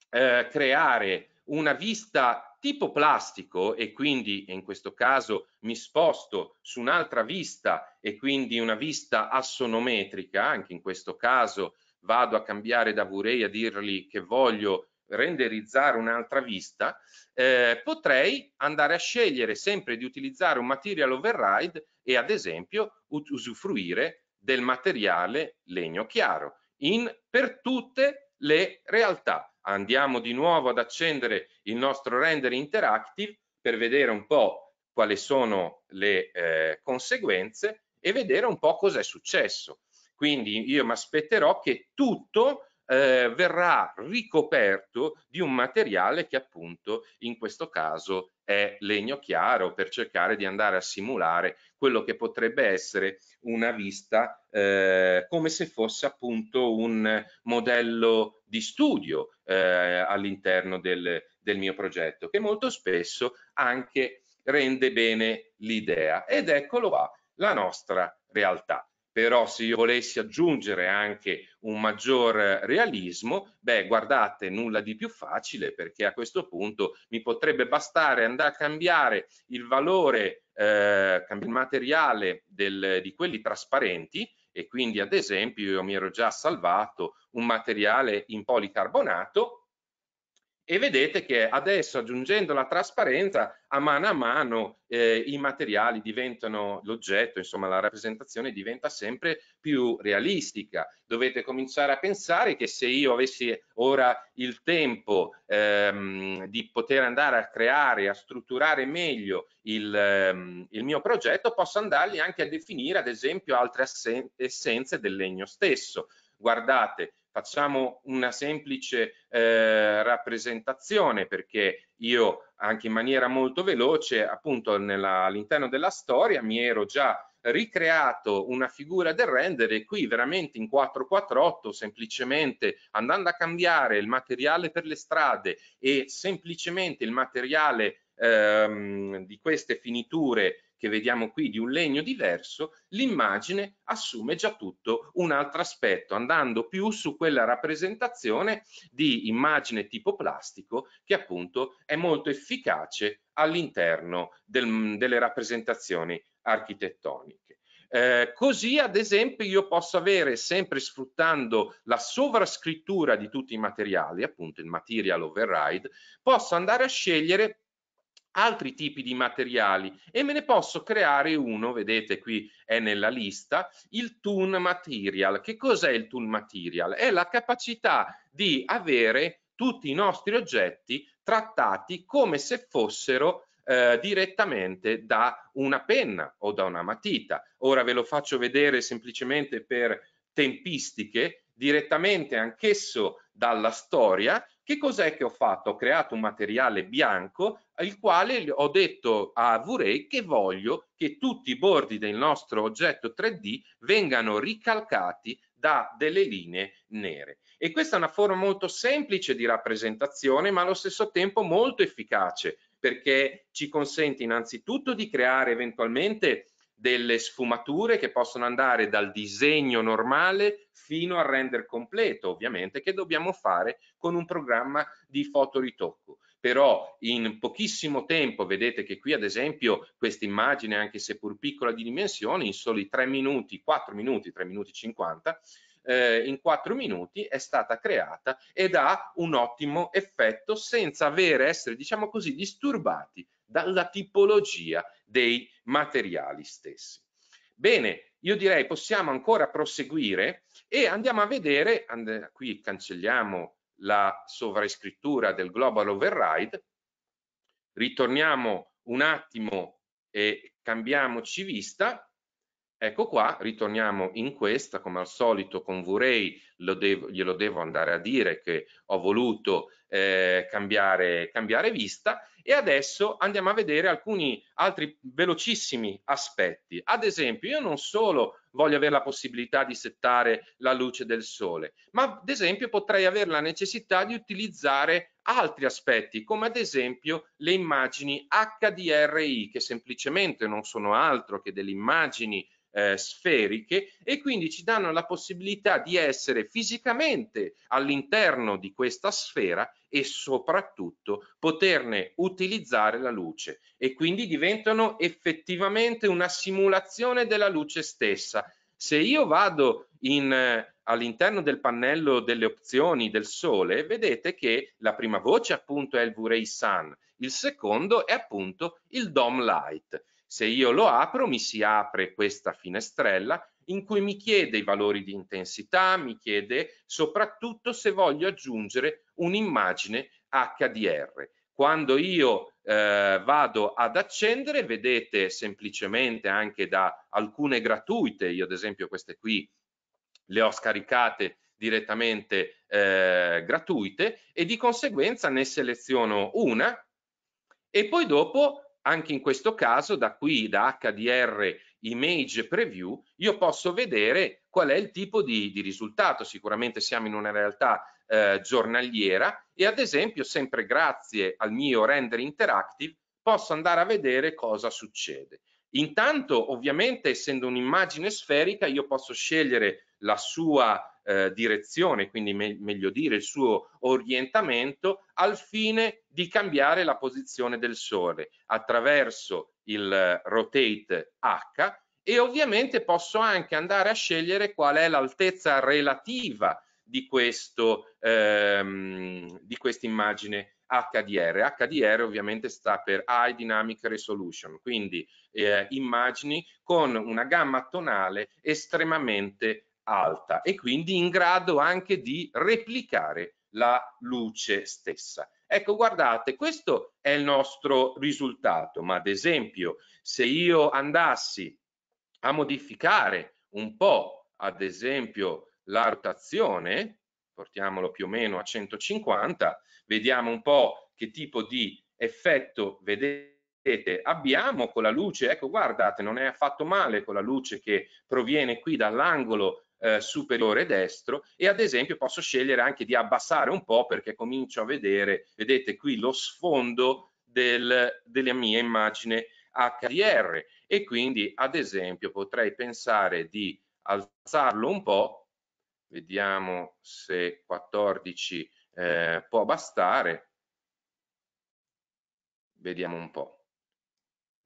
eh, creare una vista tipo plastico e quindi in questo caso mi sposto su un'altra vista e quindi una vista assonometrica, anche in questo caso vado a cambiare da Vurei a dirgli che voglio renderizzare un'altra vista, eh, potrei andare a scegliere sempre di utilizzare un material override e ad esempio usufruire del materiale legno chiaro in, per tutte le realtà andiamo di nuovo ad accendere il nostro render interactive per vedere un po' quali sono le eh, conseguenze e vedere un po' cos'è successo. Quindi io mi aspetterò che tutto eh, verrà ricoperto di un materiale che appunto in questo caso è legno chiaro per cercare di andare a simulare quello che potrebbe essere una vista eh, come se fosse appunto un modello di studio eh, all'interno del, del mio progetto, che molto spesso anche rende bene l'idea. Ed eccolo qua la nostra realtà però se io volessi aggiungere anche un maggior realismo, beh guardate nulla di più facile perché a questo punto mi potrebbe bastare andare a cambiare il valore, eh, il materiale del, di quelli trasparenti e quindi ad esempio io mi ero già salvato un materiale in policarbonato e vedete che adesso aggiungendo la trasparenza a mano a mano eh, i materiali diventano l'oggetto insomma la rappresentazione diventa sempre più realistica dovete cominciare a pensare che se io avessi ora il tempo ehm, di poter andare a creare a strutturare meglio il, ehm, il mio progetto posso andarli anche a definire ad esempio altre essenze del legno stesso guardate Facciamo una semplice eh, rappresentazione perché io anche in maniera molto veloce, appunto all'interno della storia, mi ero già ricreato una figura del render e qui veramente in 448 semplicemente andando a cambiare il materiale per le strade e semplicemente il materiale ehm, di queste finiture che vediamo qui di un legno diverso, l'immagine assume già tutto un altro aspetto, andando più su quella rappresentazione di immagine tipo plastico che appunto è molto efficace all'interno del, delle rappresentazioni architettoniche. Eh, così ad esempio io posso avere sempre sfruttando la sovrascrittura di tutti i materiali, appunto il material override, posso andare a scegliere altri tipi di materiali e me ne posso creare uno, vedete qui è nella lista, il Toon Material. Che cos'è il Toon Material? È la capacità di avere tutti i nostri oggetti trattati come se fossero eh, direttamente da una penna o da una matita. Ora ve lo faccio vedere semplicemente per tempistiche, direttamente anch'esso dalla storia che cos'è che ho fatto? Ho creato un materiale bianco al quale ho detto a Vray che voglio che tutti i bordi del nostro oggetto 3D vengano ricalcati da delle linee nere. E questa è una forma molto semplice di rappresentazione, ma allo stesso tempo molto efficace, perché ci consente innanzitutto di creare eventualmente delle sfumature che possono andare dal disegno normale fino al render completo, ovviamente, che dobbiamo fare con un programma di fotoritocco. Però in pochissimo tempo, vedete che qui ad esempio questa immagine, anche se pur piccola di dimensioni, in soli 3 minuti, 4 minuti, 3 minuti 50, eh, in 4 minuti è stata creata ed ha un ottimo effetto senza avere, essere diciamo così, disturbati dalla tipologia dei materiali stessi. Bene, io direi possiamo ancora proseguire e andiamo a vedere, and qui cancelliamo la sovraiscrittura del global override, ritorniamo un attimo e cambiamoci vista Ecco qua, ritorniamo in questa, come al solito con V-Ray glielo devo andare a dire che ho voluto eh, cambiare, cambiare vista e adesso andiamo a vedere alcuni altri velocissimi aspetti. Ad esempio, io non solo voglio avere la possibilità di settare la luce del sole, ma ad esempio potrei avere la necessità di utilizzare altri aspetti, come ad esempio le immagini HDRI, che semplicemente non sono altro che delle immagini eh, sferiche e quindi ci danno la possibilità di essere fisicamente all'interno di questa sfera e soprattutto poterne utilizzare la luce e quindi diventano effettivamente una simulazione della luce stessa. Se io vado in eh, all'interno del pannello delle opzioni del sole vedete che la prima voce appunto è il V-Ray Sun, il secondo è appunto il Dome Light se io lo apro mi si apre questa finestrella in cui mi chiede i valori di intensità, mi chiede soprattutto se voglio aggiungere un'immagine HDR. Quando io eh, vado ad accendere, vedete semplicemente anche da alcune gratuite, io ad esempio queste qui le ho scaricate direttamente eh, gratuite e di conseguenza ne seleziono una e poi dopo anche in questo caso da qui, da HDR Image Preview, io posso vedere qual è il tipo di, di risultato. Sicuramente siamo in una realtà eh, giornaliera e ad esempio sempre grazie al mio Render Interactive posso andare a vedere cosa succede. Intanto, ovviamente, essendo un'immagine sferica, io posso scegliere la sua eh, direzione, quindi me meglio dire il suo orientamento, al fine di cambiare la posizione del Sole attraverso il eh, rotate H e ovviamente posso anche andare a scegliere qual è l'altezza relativa di, questo, ehm, di questa immagine HDR. HDR ovviamente sta per High Dynamic Resolution, quindi eh, immagini con una gamma tonale estremamente alta e quindi in grado anche di replicare la luce stessa. Ecco, guardate, questo è il nostro risultato, ma ad esempio se io andassi a modificare un po', ad esempio, la rotazione, portiamolo più o meno a 150, vediamo un po' che tipo di effetto vedete abbiamo con la luce, ecco guardate non è affatto male con la luce che proviene qui dall'angolo eh, superiore destro e ad esempio posso scegliere anche di abbassare un po' perché comincio a vedere, vedete qui lo sfondo del, della mia immagine HDR e quindi ad esempio potrei pensare di alzarlo un po' vediamo se 14 eh, può bastare, vediamo un po'.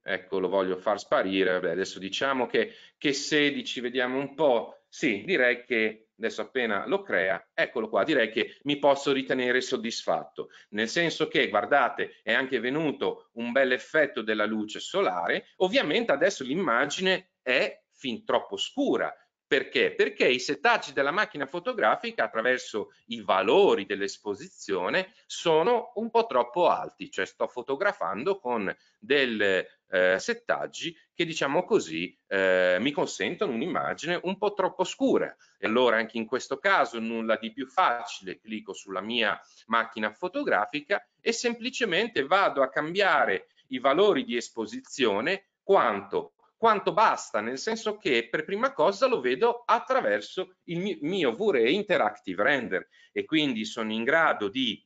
Ecco, lo voglio far sparire, Vabbè, adesso diciamo che, che 16, vediamo un po', sì, direi che adesso appena lo crea, eccolo qua, direi che mi posso ritenere soddisfatto, nel senso che, guardate, è anche venuto un bel effetto della luce solare, ovviamente adesso l'immagine è fin troppo scura, perché? Perché i settaggi della macchina fotografica attraverso i valori dell'esposizione sono un po' troppo alti, cioè sto fotografando con dei eh, settaggi che diciamo così eh, mi consentono un'immagine un po' troppo scura e allora anche in questo caso nulla di più facile, clicco sulla mia macchina fotografica e semplicemente vado a cambiare i valori di esposizione quanto quanto basta, nel senso che per prima cosa lo vedo attraverso il mio Vure Interactive Render e quindi sono in grado di,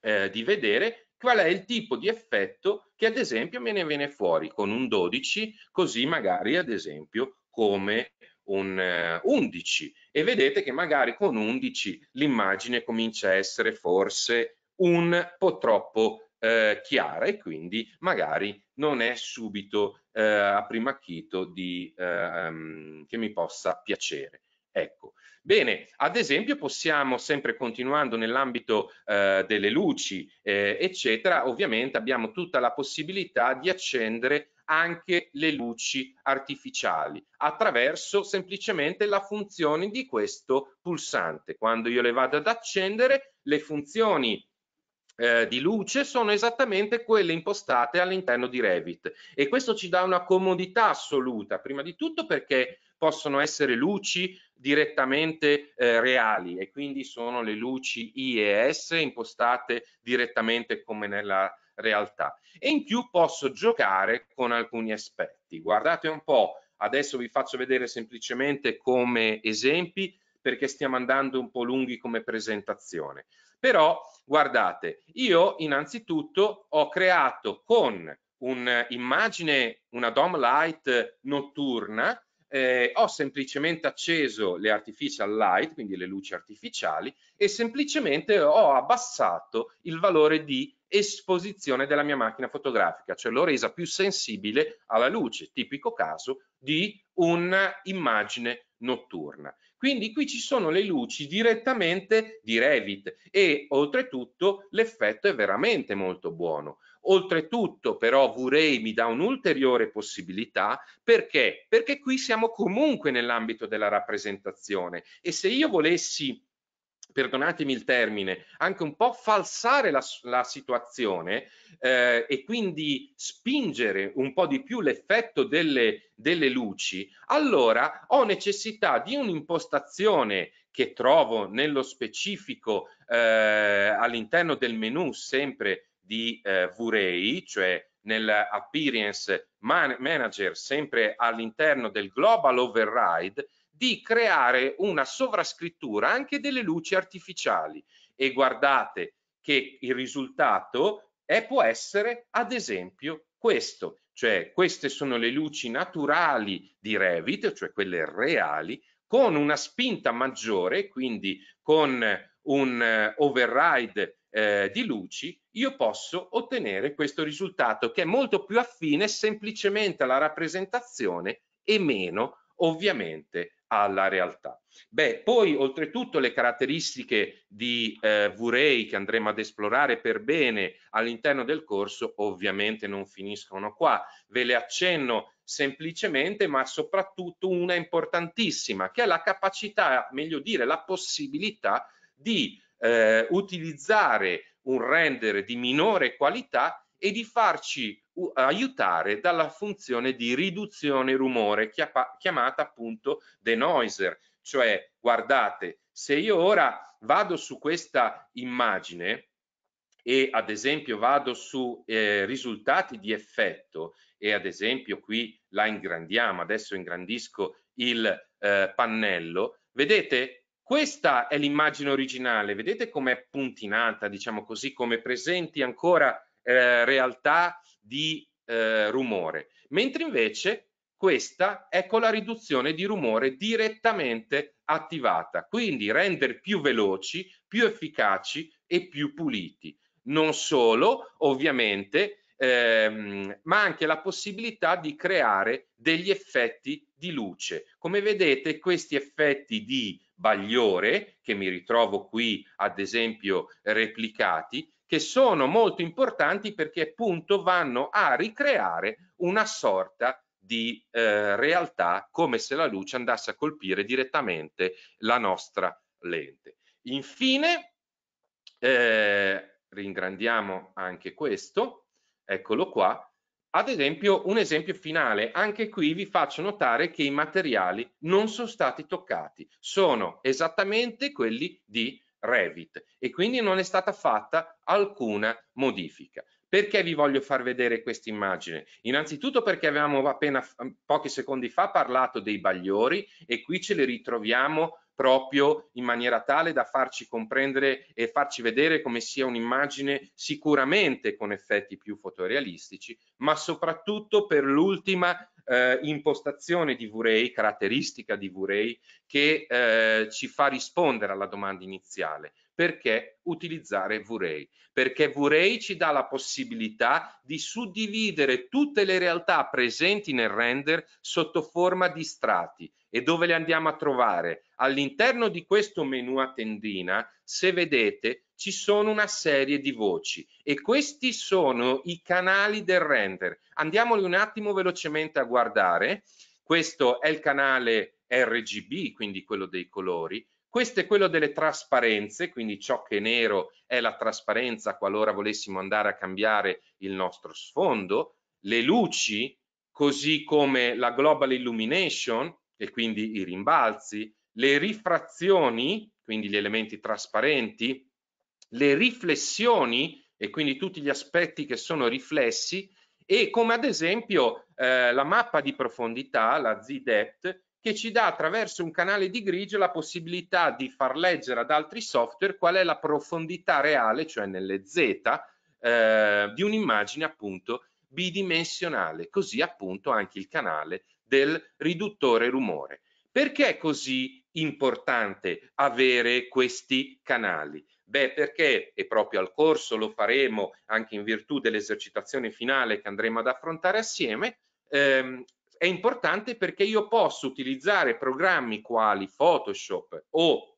eh, di vedere qual è il tipo di effetto che ad esempio me ne viene fuori con un 12, così magari ad esempio come un 11 eh, e vedete che magari con 11 l'immagine comincia a essere forse un po' troppo eh, chiara e quindi magari non è subito eh, a prima acchito di, ehm, che mi possa piacere. Ecco, bene, ad esempio possiamo sempre continuando nell'ambito eh, delle luci, eh, eccetera, ovviamente abbiamo tutta la possibilità di accendere anche le luci artificiali attraverso semplicemente la funzione di questo pulsante. Quando io le vado ad accendere, le funzioni eh, di luce sono esattamente quelle impostate all'interno di Revit e questo ci dà una comodità assoluta, prima di tutto perché possono essere luci direttamente eh, reali e quindi sono le luci IES impostate direttamente come nella realtà e in più posso giocare con alcuni aspetti. Guardate un po', adesso vi faccio vedere semplicemente come esempi perché stiamo andando un po' lunghi come presentazione. Però guardate, io innanzitutto ho creato con un'immagine, una DOM light notturna, eh, ho semplicemente acceso le artificial light, quindi le luci artificiali, e semplicemente ho abbassato il valore di esposizione della mia macchina fotografica, cioè l'ho resa più sensibile alla luce, tipico caso di un'immagine notturna. Quindi qui ci sono le luci direttamente di Revit e oltretutto l'effetto è veramente molto buono. Oltretutto però V-Ray mi dà un'ulteriore possibilità perché? Perché qui siamo comunque nell'ambito della rappresentazione e se io volessi perdonatemi il termine, anche un po' falsare la, la situazione eh, e quindi spingere un po' di più l'effetto delle, delle luci, allora ho necessità di un'impostazione che trovo nello specifico eh, all'interno del menu sempre di eh, Vray, cioè nell'Appearance Man Manager sempre all'interno del Global Override, di creare una sovrascrittura anche delle luci artificiali e guardate che il risultato è, può essere ad esempio questo, cioè queste sono le luci naturali di Revit, cioè quelle reali, con una spinta maggiore, quindi con un eh, override eh, di luci, io posso ottenere questo risultato che è molto più affine semplicemente alla rappresentazione e meno ovviamente alla realtà. Beh, poi oltretutto le caratteristiche di eh, V-Ray che andremo ad esplorare per bene all'interno del corso ovviamente non finiscono qua, ve le accenno semplicemente ma soprattutto una importantissima che è la capacità, meglio dire la possibilità di eh, utilizzare un render di minore qualità e di farci aiutare dalla funzione di riduzione rumore chiamata appunto denoiser, cioè guardate se io ora vado su questa immagine e ad esempio vado su eh, risultati di effetto e ad esempio qui la ingrandiamo, adesso ingrandisco il eh, pannello, vedete questa è l'immagine originale, vedete com'è puntinata, diciamo così, come presenti ancora eh, realtà di eh, rumore, mentre invece questa è con la riduzione di rumore direttamente attivata, quindi rendere più veloci, più efficaci e più puliti. Non solo, ovviamente, ehm, ma anche la possibilità di creare degli effetti di luce. Come vedete, questi effetti di bagliore, che mi ritrovo qui ad esempio replicati, che sono molto importanti perché appunto vanno a ricreare una sorta di eh, realtà come se la luce andasse a colpire direttamente la nostra lente. Infine, eh, ringrandiamo anche questo, eccolo qua, ad esempio un esempio finale, anche qui vi faccio notare che i materiali non sono stati toccati, sono esattamente quelli di Revit e quindi non è stata fatta alcuna modifica. Perché vi voglio far vedere questa immagine? Innanzitutto perché avevamo appena pochi secondi fa parlato dei bagliori e qui ce li ritroviamo proprio in maniera tale da farci comprendere e farci vedere come sia un'immagine sicuramente con effetti più fotorealistici, ma soprattutto per l'ultima eh, impostazione di V-Ray, caratteristica di V-Ray, che eh, ci fa rispondere alla domanda iniziale perché utilizzare V-Ray? Perché V-Ray ci dà la possibilità di suddividere tutte le realtà presenti nel render sotto forma di strati e dove le andiamo a trovare? All'interno di questo menu a tendina, se vedete, ci sono una serie di voci e questi sono i canali del render. Andiamoli un attimo velocemente a guardare. Questo è il canale RGB, quindi quello dei colori. Questo è quello delle trasparenze, quindi ciò che è nero è la trasparenza qualora volessimo andare a cambiare il nostro sfondo. Le luci, così come la global illumination, e quindi i rimbalzi, le rifrazioni, quindi gli elementi trasparenti, le riflessioni e quindi tutti gli aspetti che sono riflessi e come ad esempio eh, la mappa di profondità, la Z-Depth, che ci dà attraverso un canale di grigio la possibilità di far leggere ad altri software qual è la profondità reale, cioè nelle Z, eh, di un'immagine appunto bidimensionale, così appunto anche il canale del riduttore rumore. Perché è così importante avere questi canali? Beh, perché, e proprio al corso lo faremo anche in virtù dell'esercitazione finale che andremo ad affrontare assieme, ehm, è importante perché io posso utilizzare programmi quali Photoshop o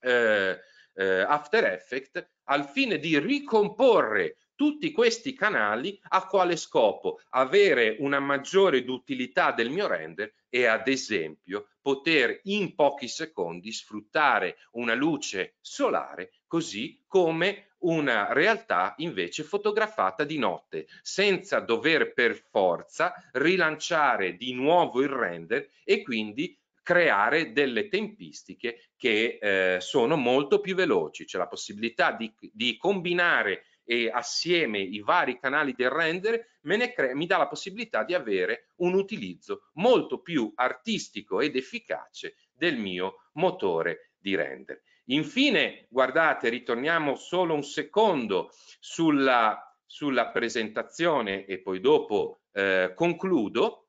eh, eh, After Effects al fine di ricomporre tutti questi canali a quale scopo? Avere una maggiore d'utilità del mio render e ad esempio poter in pochi secondi sfruttare una luce solare così come una realtà invece fotografata di notte senza dover per forza rilanciare di nuovo il render e quindi creare delle tempistiche che eh, sono molto più veloci. C'è la possibilità di, di combinare e assieme i vari canali del render me ne mi dà la possibilità di avere un utilizzo molto più artistico ed efficace del mio motore di render. Infine, guardate, ritorniamo solo un secondo sulla, sulla presentazione e poi dopo eh, concludo,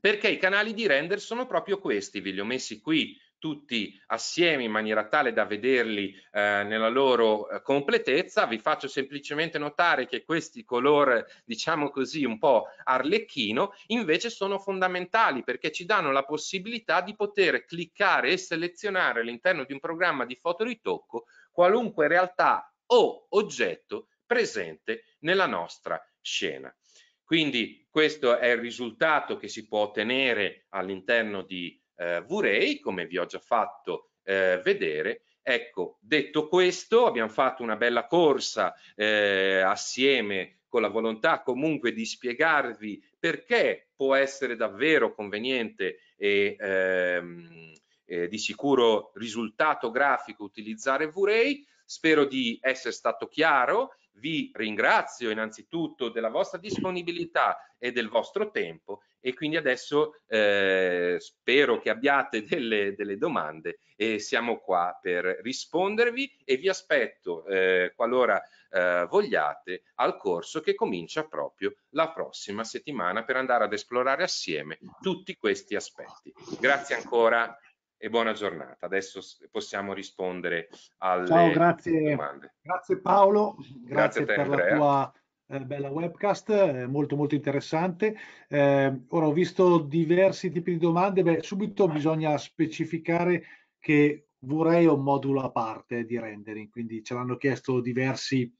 perché i canali di render sono proprio questi, ve li ho messi qui tutti assieme in maniera tale da vederli eh, nella loro eh, completezza. Vi faccio semplicemente notare che questi color, diciamo così, un po' arlecchino, invece sono fondamentali perché ci danno la possibilità di poter cliccare e selezionare all'interno di un programma di fotoritocco qualunque realtà o oggetto presente nella nostra scena. Quindi questo è il risultato che si può ottenere all'interno di eh, Vurei, come vi ho già fatto eh, vedere. Ecco, detto questo, abbiamo fatto una bella corsa eh, assieme con la volontà comunque di spiegarvi perché può essere davvero conveniente e ehm, eh, di sicuro risultato grafico utilizzare Vray. Spero di essere stato chiaro. Vi ringrazio innanzitutto della vostra disponibilità e del vostro tempo e quindi adesso eh, spero che abbiate delle, delle, domande e siamo qua per rispondervi e vi aspetto eh, qualora eh, vogliate al corso che comincia proprio la prossima settimana per andare ad esplorare assieme tutti questi aspetti. Grazie ancora e buona giornata. Adesso possiamo rispondere alle Ciao, grazie, domande. Grazie Paolo, grazie, grazie te, per Andrea. la tua eh, bella webcast, molto molto interessante. Eh, ora ho visto diversi tipi di domande, beh, subito bisogna specificare che vorrei un modulo a parte di rendering, quindi ce l'hanno chiesto diversi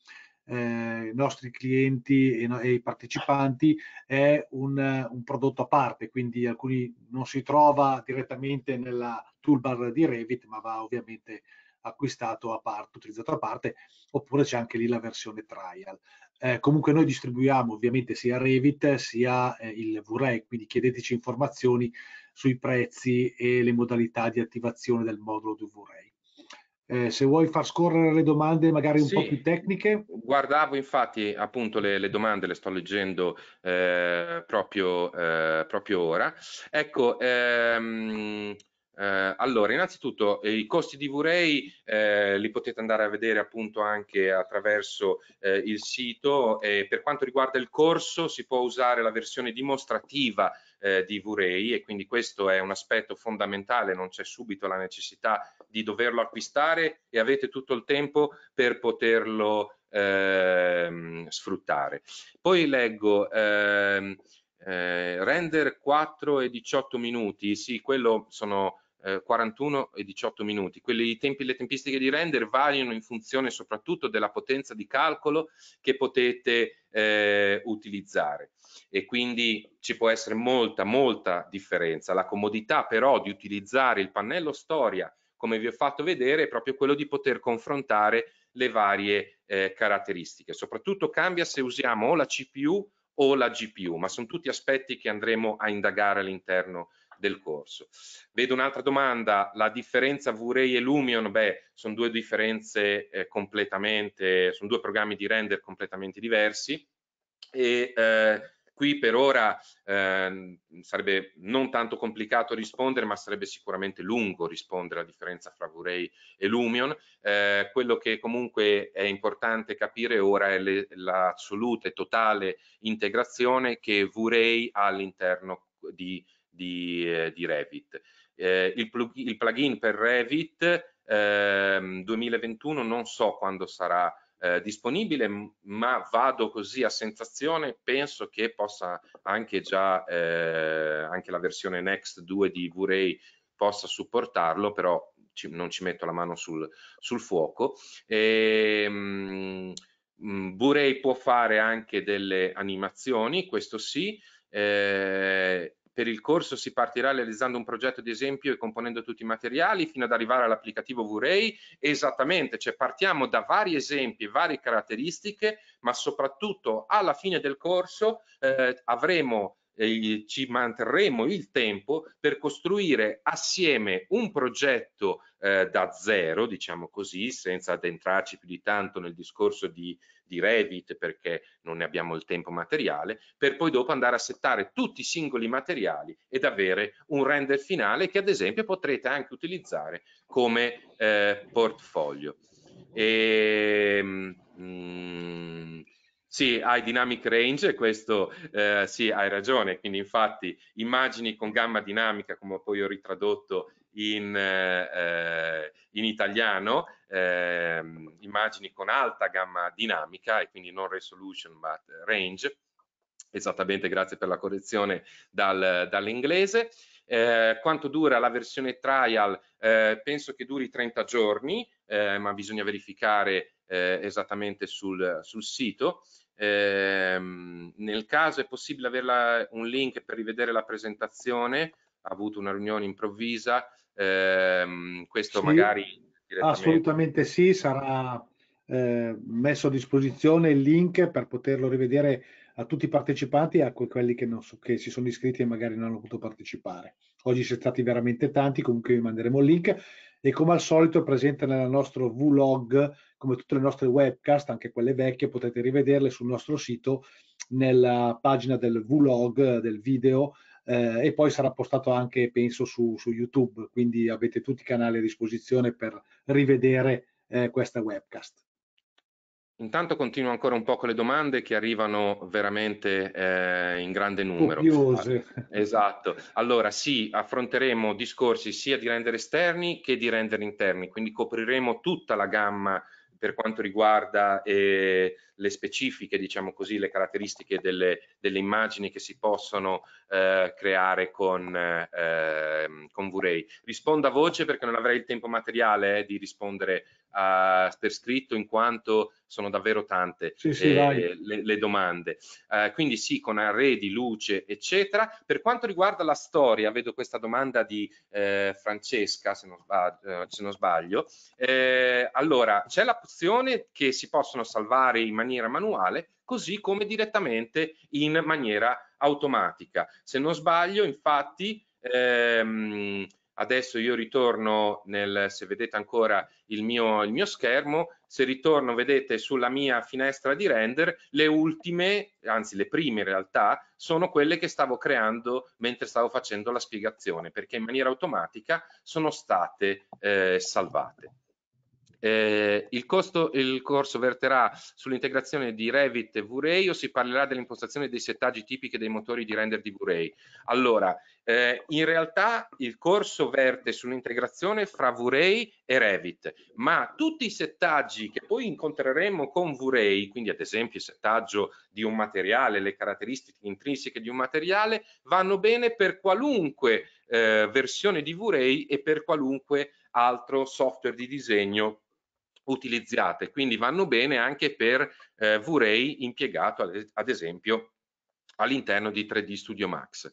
eh, nostri clienti e, no, e, i partecipanti, è un, un, prodotto a parte, quindi alcuni non si trova direttamente nella toolbar di Revit, ma va ovviamente acquistato a parte, utilizzato a parte, oppure c'è anche lì la versione trial. Eh, comunque noi distribuiamo ovviamente sia Revit sia eh, il VREC, quindi chiedeteci informazioni sui prezzi e le modalità di attivazione del modulo di VREC. Eh, se vuoi far scorrere le domande magari un sì, po' più tecniche. Guardavo infatti appunto le, le domande, le sto leggendo eh, proprio, eh, proprio, ora. Ecco, ehm, eh, allora, innanzitutto eh, i costi di V-Ray eh, li potete andare a vedere appunto anche attraverso eh, il sito e per quanto riguarda il corso si può usare la versione dimostrativa eh, di V-Ray e quindi questo è un aspetto fondamentale, non c'è subito la necessità di doverlo acquistare e avete tutto il tempo per poterlo ehm, sfruttare. Poi leggo... Ehm, eh, render 4 e 18 minuti, sì, quello sono eh, 41 e 18 minuti. Quelli, tempi, le tempistiche di render variano in funzione soprattutto della potenza di calcolo che potete eh, utilizzare e quindi ci può essere molta, molta differenza. La comodità però di utilizzare il pannello storia, come vi ho fatto vedere, è proprio quello di poter confrontare le varie eh, caratteristiche. Soprattutto cambia se usiamo o la CPU o la GPU, ma sono tutti aspetti che andremo a indagare all'interno del corso. Vedo un'altra domanda, la differenza V-Ray e Lumion, beh, sono due differenze eh, completamente, sono due programmi di render completamente diversi e eh, qui per ora eh, sarebbe non tanto complicato rispondere, ma sarebbe sicuramente lungo rispondere alla differenza fra V-Ray e Lumion. Eh, quello che comunque è importante capire ora è l'assoluta e totale integrazione che V-Ray ha all'interno di di, eh, di Revit. Eh, il, plugin, il, plugin, per Revit ehm, 2021 non so quando sarà eh, disponibile, ma vado così a sensazione, penso che possa anche già eh, anche la versione Next 2 di V-Ray possa supportarlo, però ci, non ci metto la mano sul, sul fuoco. E, ehm, mh, mm, Burei può fare anche delle animazioni, questo sì, eh, per il corso si partirà realizzando un progetto di esempio e componendo tutti i materiali fino ad arrivare all'applicativo V-Ray. Esattamente, cioè partiamo da vari esempi, varie caratteristiche, ma soprattutto alla fine del corso eh, avremo eh, ci manterremo il tempo per costruire assieme un progetto eh, da zero, diciamo così, senza addentrarci più di tanto nel discorso di di Revit perché non ne abbiamo il tempo materiale, per poi dopo andare a settare tutti i singoli materiali ed avere un render finale che ad esempio potrete anche utilizzare come eh, portfolio. E, ehm, mm, sì, hai dynamic range, questo eh, sì, hai ragione, quindi infatti immagini con gamma dinamica, come poi ho ritradotto in, eh, eh, in italiano, eh, immagini con alta gamma dinamica e quindi non resolution but range, esattamente grazie per la correzione dal, dall'inglese. Eh, quanto dura la versione trial? Eh, penso che duri 30 giorni, eh, ma bisogna verificare eh, esattamente sul, sul sito. Ehm, nel caso è possibile avere un link per rivedere la presentazione, ha avuto una riunione improvvisa, Ehm, questo sì, magari... Assolutamente sì, sarà eh, messo a disposizione il link per poterlo rivedere a tutti i partecipanti e a quelli che, non, che, si sono iscritti e magari non hanno potuto partecipare. Oggi siete stati veramente tanti, comunque vi manderemo il link e come al solito è presente nel nostro vlog, come tutte le nostre webcast, anche quelle vecchie, potete rivederle sul nostro sito nella pagina del vlog del video eh, e poi sarà postato anche, penso, su, su, YouTube, quindi avete tutti i canali a disposizione per rivedere eh, questa webcast. Intanto continuo ancora un po' con le domande che arrivano veramente eh, in grande numero. Copiose. Ah, esatto. Allora sì, affronteremo discorsi sia di render esterni che di render interni, quindi copriremo tutta la gamma per quanto riguarda eh, le specifiche, diciamo così, le caratteristiche delle, delle immagini che si possono eh, creare con, eh, ehm, con V-Ray. Rispondo a voce perché non avrei il tempo materiale eh, di rispondere uh, per scritto in quanto sono davvero tante sì, eh, le, le, domande. Uh, quindi sì, con arredi, luce, eccetera. Per quanto riguarda la storia, vedo questa domanda di eh, Francesca, se non, sbaglio. Eh, se non sbaglio. Eh, allora, c'è l'opzione che si possono salvare in maniera manuale, così come direttamente in maniera automatica. Se non sbaglio, infatti... Ehm, Adesso io ritorno nel, se vedete ancora il mio, il mio schermo, se ritorno vedete sulla mia finestra di render, le ultime, anzi le prime in realtà, sono quelle che stavo creando mentre stavo facendo la spiegazione, perché in maniera automatica sono state eh, salvate. Eh, il, costo, il corso verterà sull'integrazione di Revit e V-Ray o si parlerà dell'impostazione dei settaggi tipiche dei motori di render di V-Ray? Allora, eh, in realtà il corso verte sull'integrazione fra V-Ray e Revit, ma tutti i settaggi che poi incontreremo con V-Ray, quindi ad esempio il settaggio di un materiale, le caratteristiche intrinseche di un materiale, vanno bene per qualunque eh, versione di V-Ray e per qualunque altro software di disegno utilizzate, quindi vanno bene anche per eh, V-Ray impiegato ad esempio all'interno di 3D Studio Max.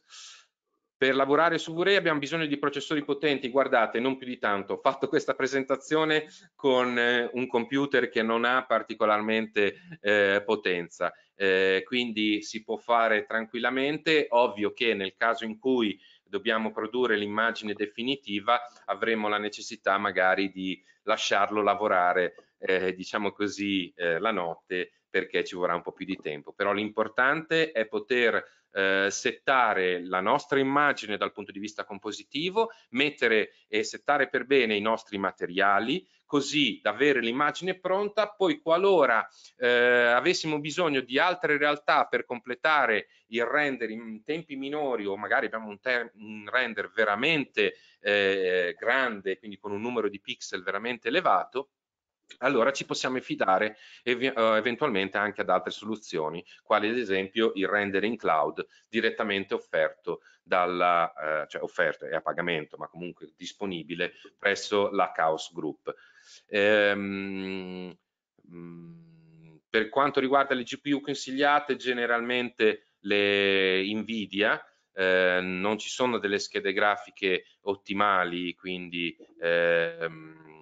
Per lavorare su V-Ray abbiamo bisogno di processori potenti, guardate, non più di tanto. Ho fatto questa presentazione con eh, un computer che non ha particolarmente eh, potenza, eh, quindi si può fare tranquillamente. Ovvio che nel caso in cui dobbiamo produrre l'immagine definitiva, avremo la necessità magari di lasciarlo lavorare eh, diciamo così, eh, la notte perché ci vorrà un po' più di tempo. Però l'importante è poter eh, settare la nostra immagine dal punto di vista compositivo, mettere e settare per bene i nostri materiali, così da avere l'immagine pronta, poi qualora eh, avessimo bisogno di altre realtà per completare il render in tempi minori o magari abbiamo un, un render veramente eh, grande, quindi con un numero di pixel veramente elevato, allora ci possiamo fidare eh, eventualmente anche ad altre soluzioni, quali ad esempio il rendere in cloud direttamente offerto, dalla, eh, cioè offerto è a pagamento, ma comunque disponibile presso la Chaos Group. Ehm, mm, per quanto riguarda le GPU consigliate, generalmente le Nvidia, eh, non ci sono delle schede grafiche ottimali, quindi... Ehm,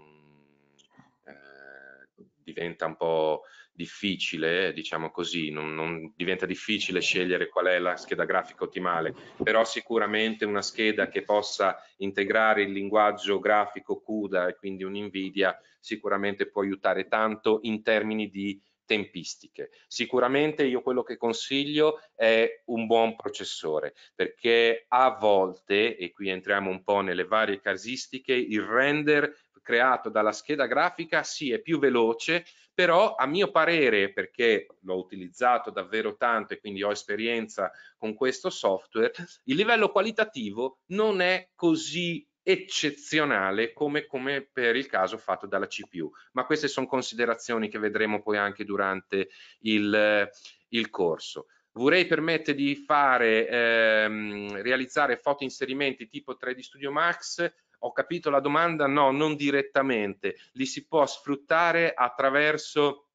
diventa un po' difficile, diciamo così, non, non diventa difficile scegliere qual è la scheda grafica ottimale, però sicuramente una scheda che possa integrare il linguaggio grafico CUDA e quindi un NVIDIA sicuramente può aiutare tanto in termini di tempistiche. Sicuramente io quello che consiglio è un buon processore perché a volte, e qui entriamo un po' nelle varie casistiche, il render creato dalla scheda grafica sì è più veloce però a mio parere perché l'ho utilizzato davvero tanto e quindi ho esperienza con questo software il livello qualitativo non è così eccezionale come, come, per il caso fatto dalla CPU. Ma queste sono considerazioni che vedremo poi anche durante il, il corso. Vorrei permette di fare, ehm, realizzare foto inserimenti tipo 3D Studio Max ho capito la domanda? No, non direttamente, li si può sfruttare attraverso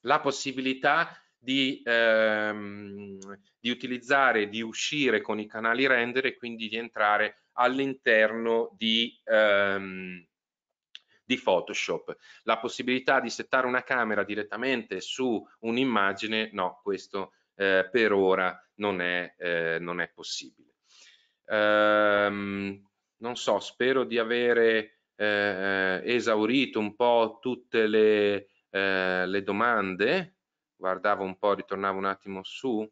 la possibilità di, ehm, di utilizzare, di uscire con i canali render e quindi di entrare all'interno di, ehm, di Photoshop. La possibilità di settare una camera direttamente su un'immagine, no, questo eh, per ora non è, eh, non è possibile. Ehm, non so, spero di avere eh, esaurito un po' tutte le, eh, le, domande. Guardavo un po', ritornavo un attimo su.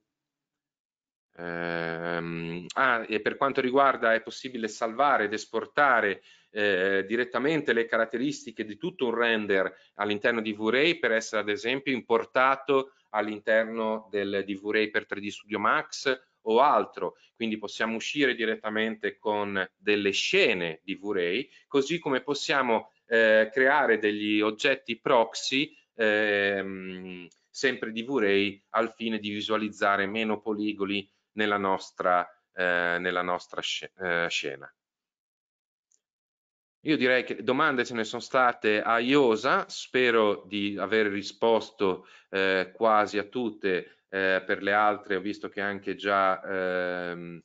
Eh, ah, e per quanto riguarda è possibile salvare ed esportare eh, direttamente le caratteristiche di tutto un render all'interno di V-Ray per essere ad esempio importato all'interno del, di v per 3D Studio Max o altro, quindi possiamo uscire direttamente con delle scene di V-Ray, così come possiamo eh, creare degli oggetti proxy ehm, sempre di V-Ray al fine di visualizzare meno poligoli nella nostra, eh, nella nostra sc eh, scena. Io direi che domande ce ne sono state a Iosa, spero di aver risposto eh, quasi a tutte eh, per le altre ho visto che anche già ehm,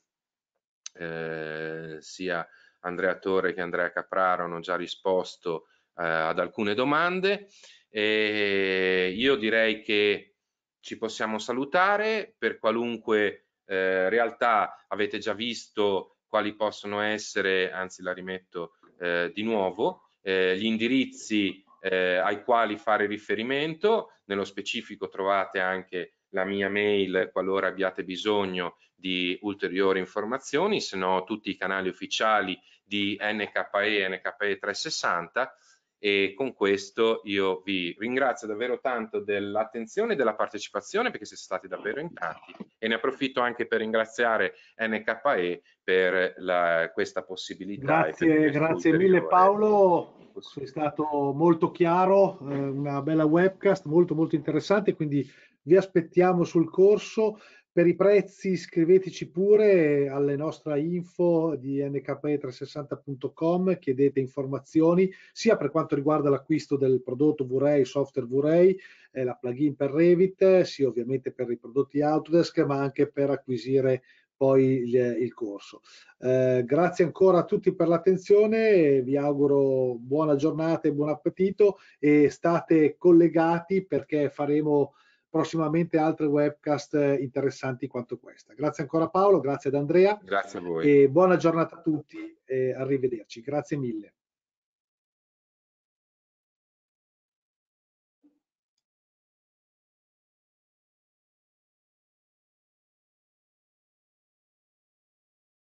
eh, sia Andrea Torre che Andrea Capraro hanno già risposto eh, ad alcune domande. E io direi che ci possiamo salutare per qualunque eh, realtà avete già visto quali possono essere, anzi la rimetto eh, di nuovo, eh, gli indirizzi eh, ai quali fare riferimento, nello specifico trovate anche la mia mail qualora abbiate bisogno di ulteriori informazioni, se no tutti i canali ufficiali di NKE, NKE 360 e con questo io vi ringrazio davvero tanto dell'attenzione e della partecipazione perché siete stati davvero in tanti e ne approfitto anche per ringraziare NKE per la, questa possibilità. Grazie, grazie mille Paolo, sei stato molto chiaro, eh, una bella webcast molto molto interessante, quindi vi aspettiamo sul corso. Per i prezzi scriveteci pure alle nostre info di nkp360.com, chiedete informazioni sia per quanto riguarda l'acquisto del prodotto V-Ray, software V-Ray, eh, la plugin per Revit, sia ovviamente per i prodotti Autodesk, ma anche per acquisire poi il, il corso. Eh, grazie ancora a tutti per l'attenzione, vi auguro buona giornata e buon appetito e state collegati perché faremo prossimamente altre webcast eh, interessanti quanto questa. Grazie ancora Paolo, grazie ad Andrea. Grazie a voi. E buona giornata a tutti e arrivederci. Grazie mille.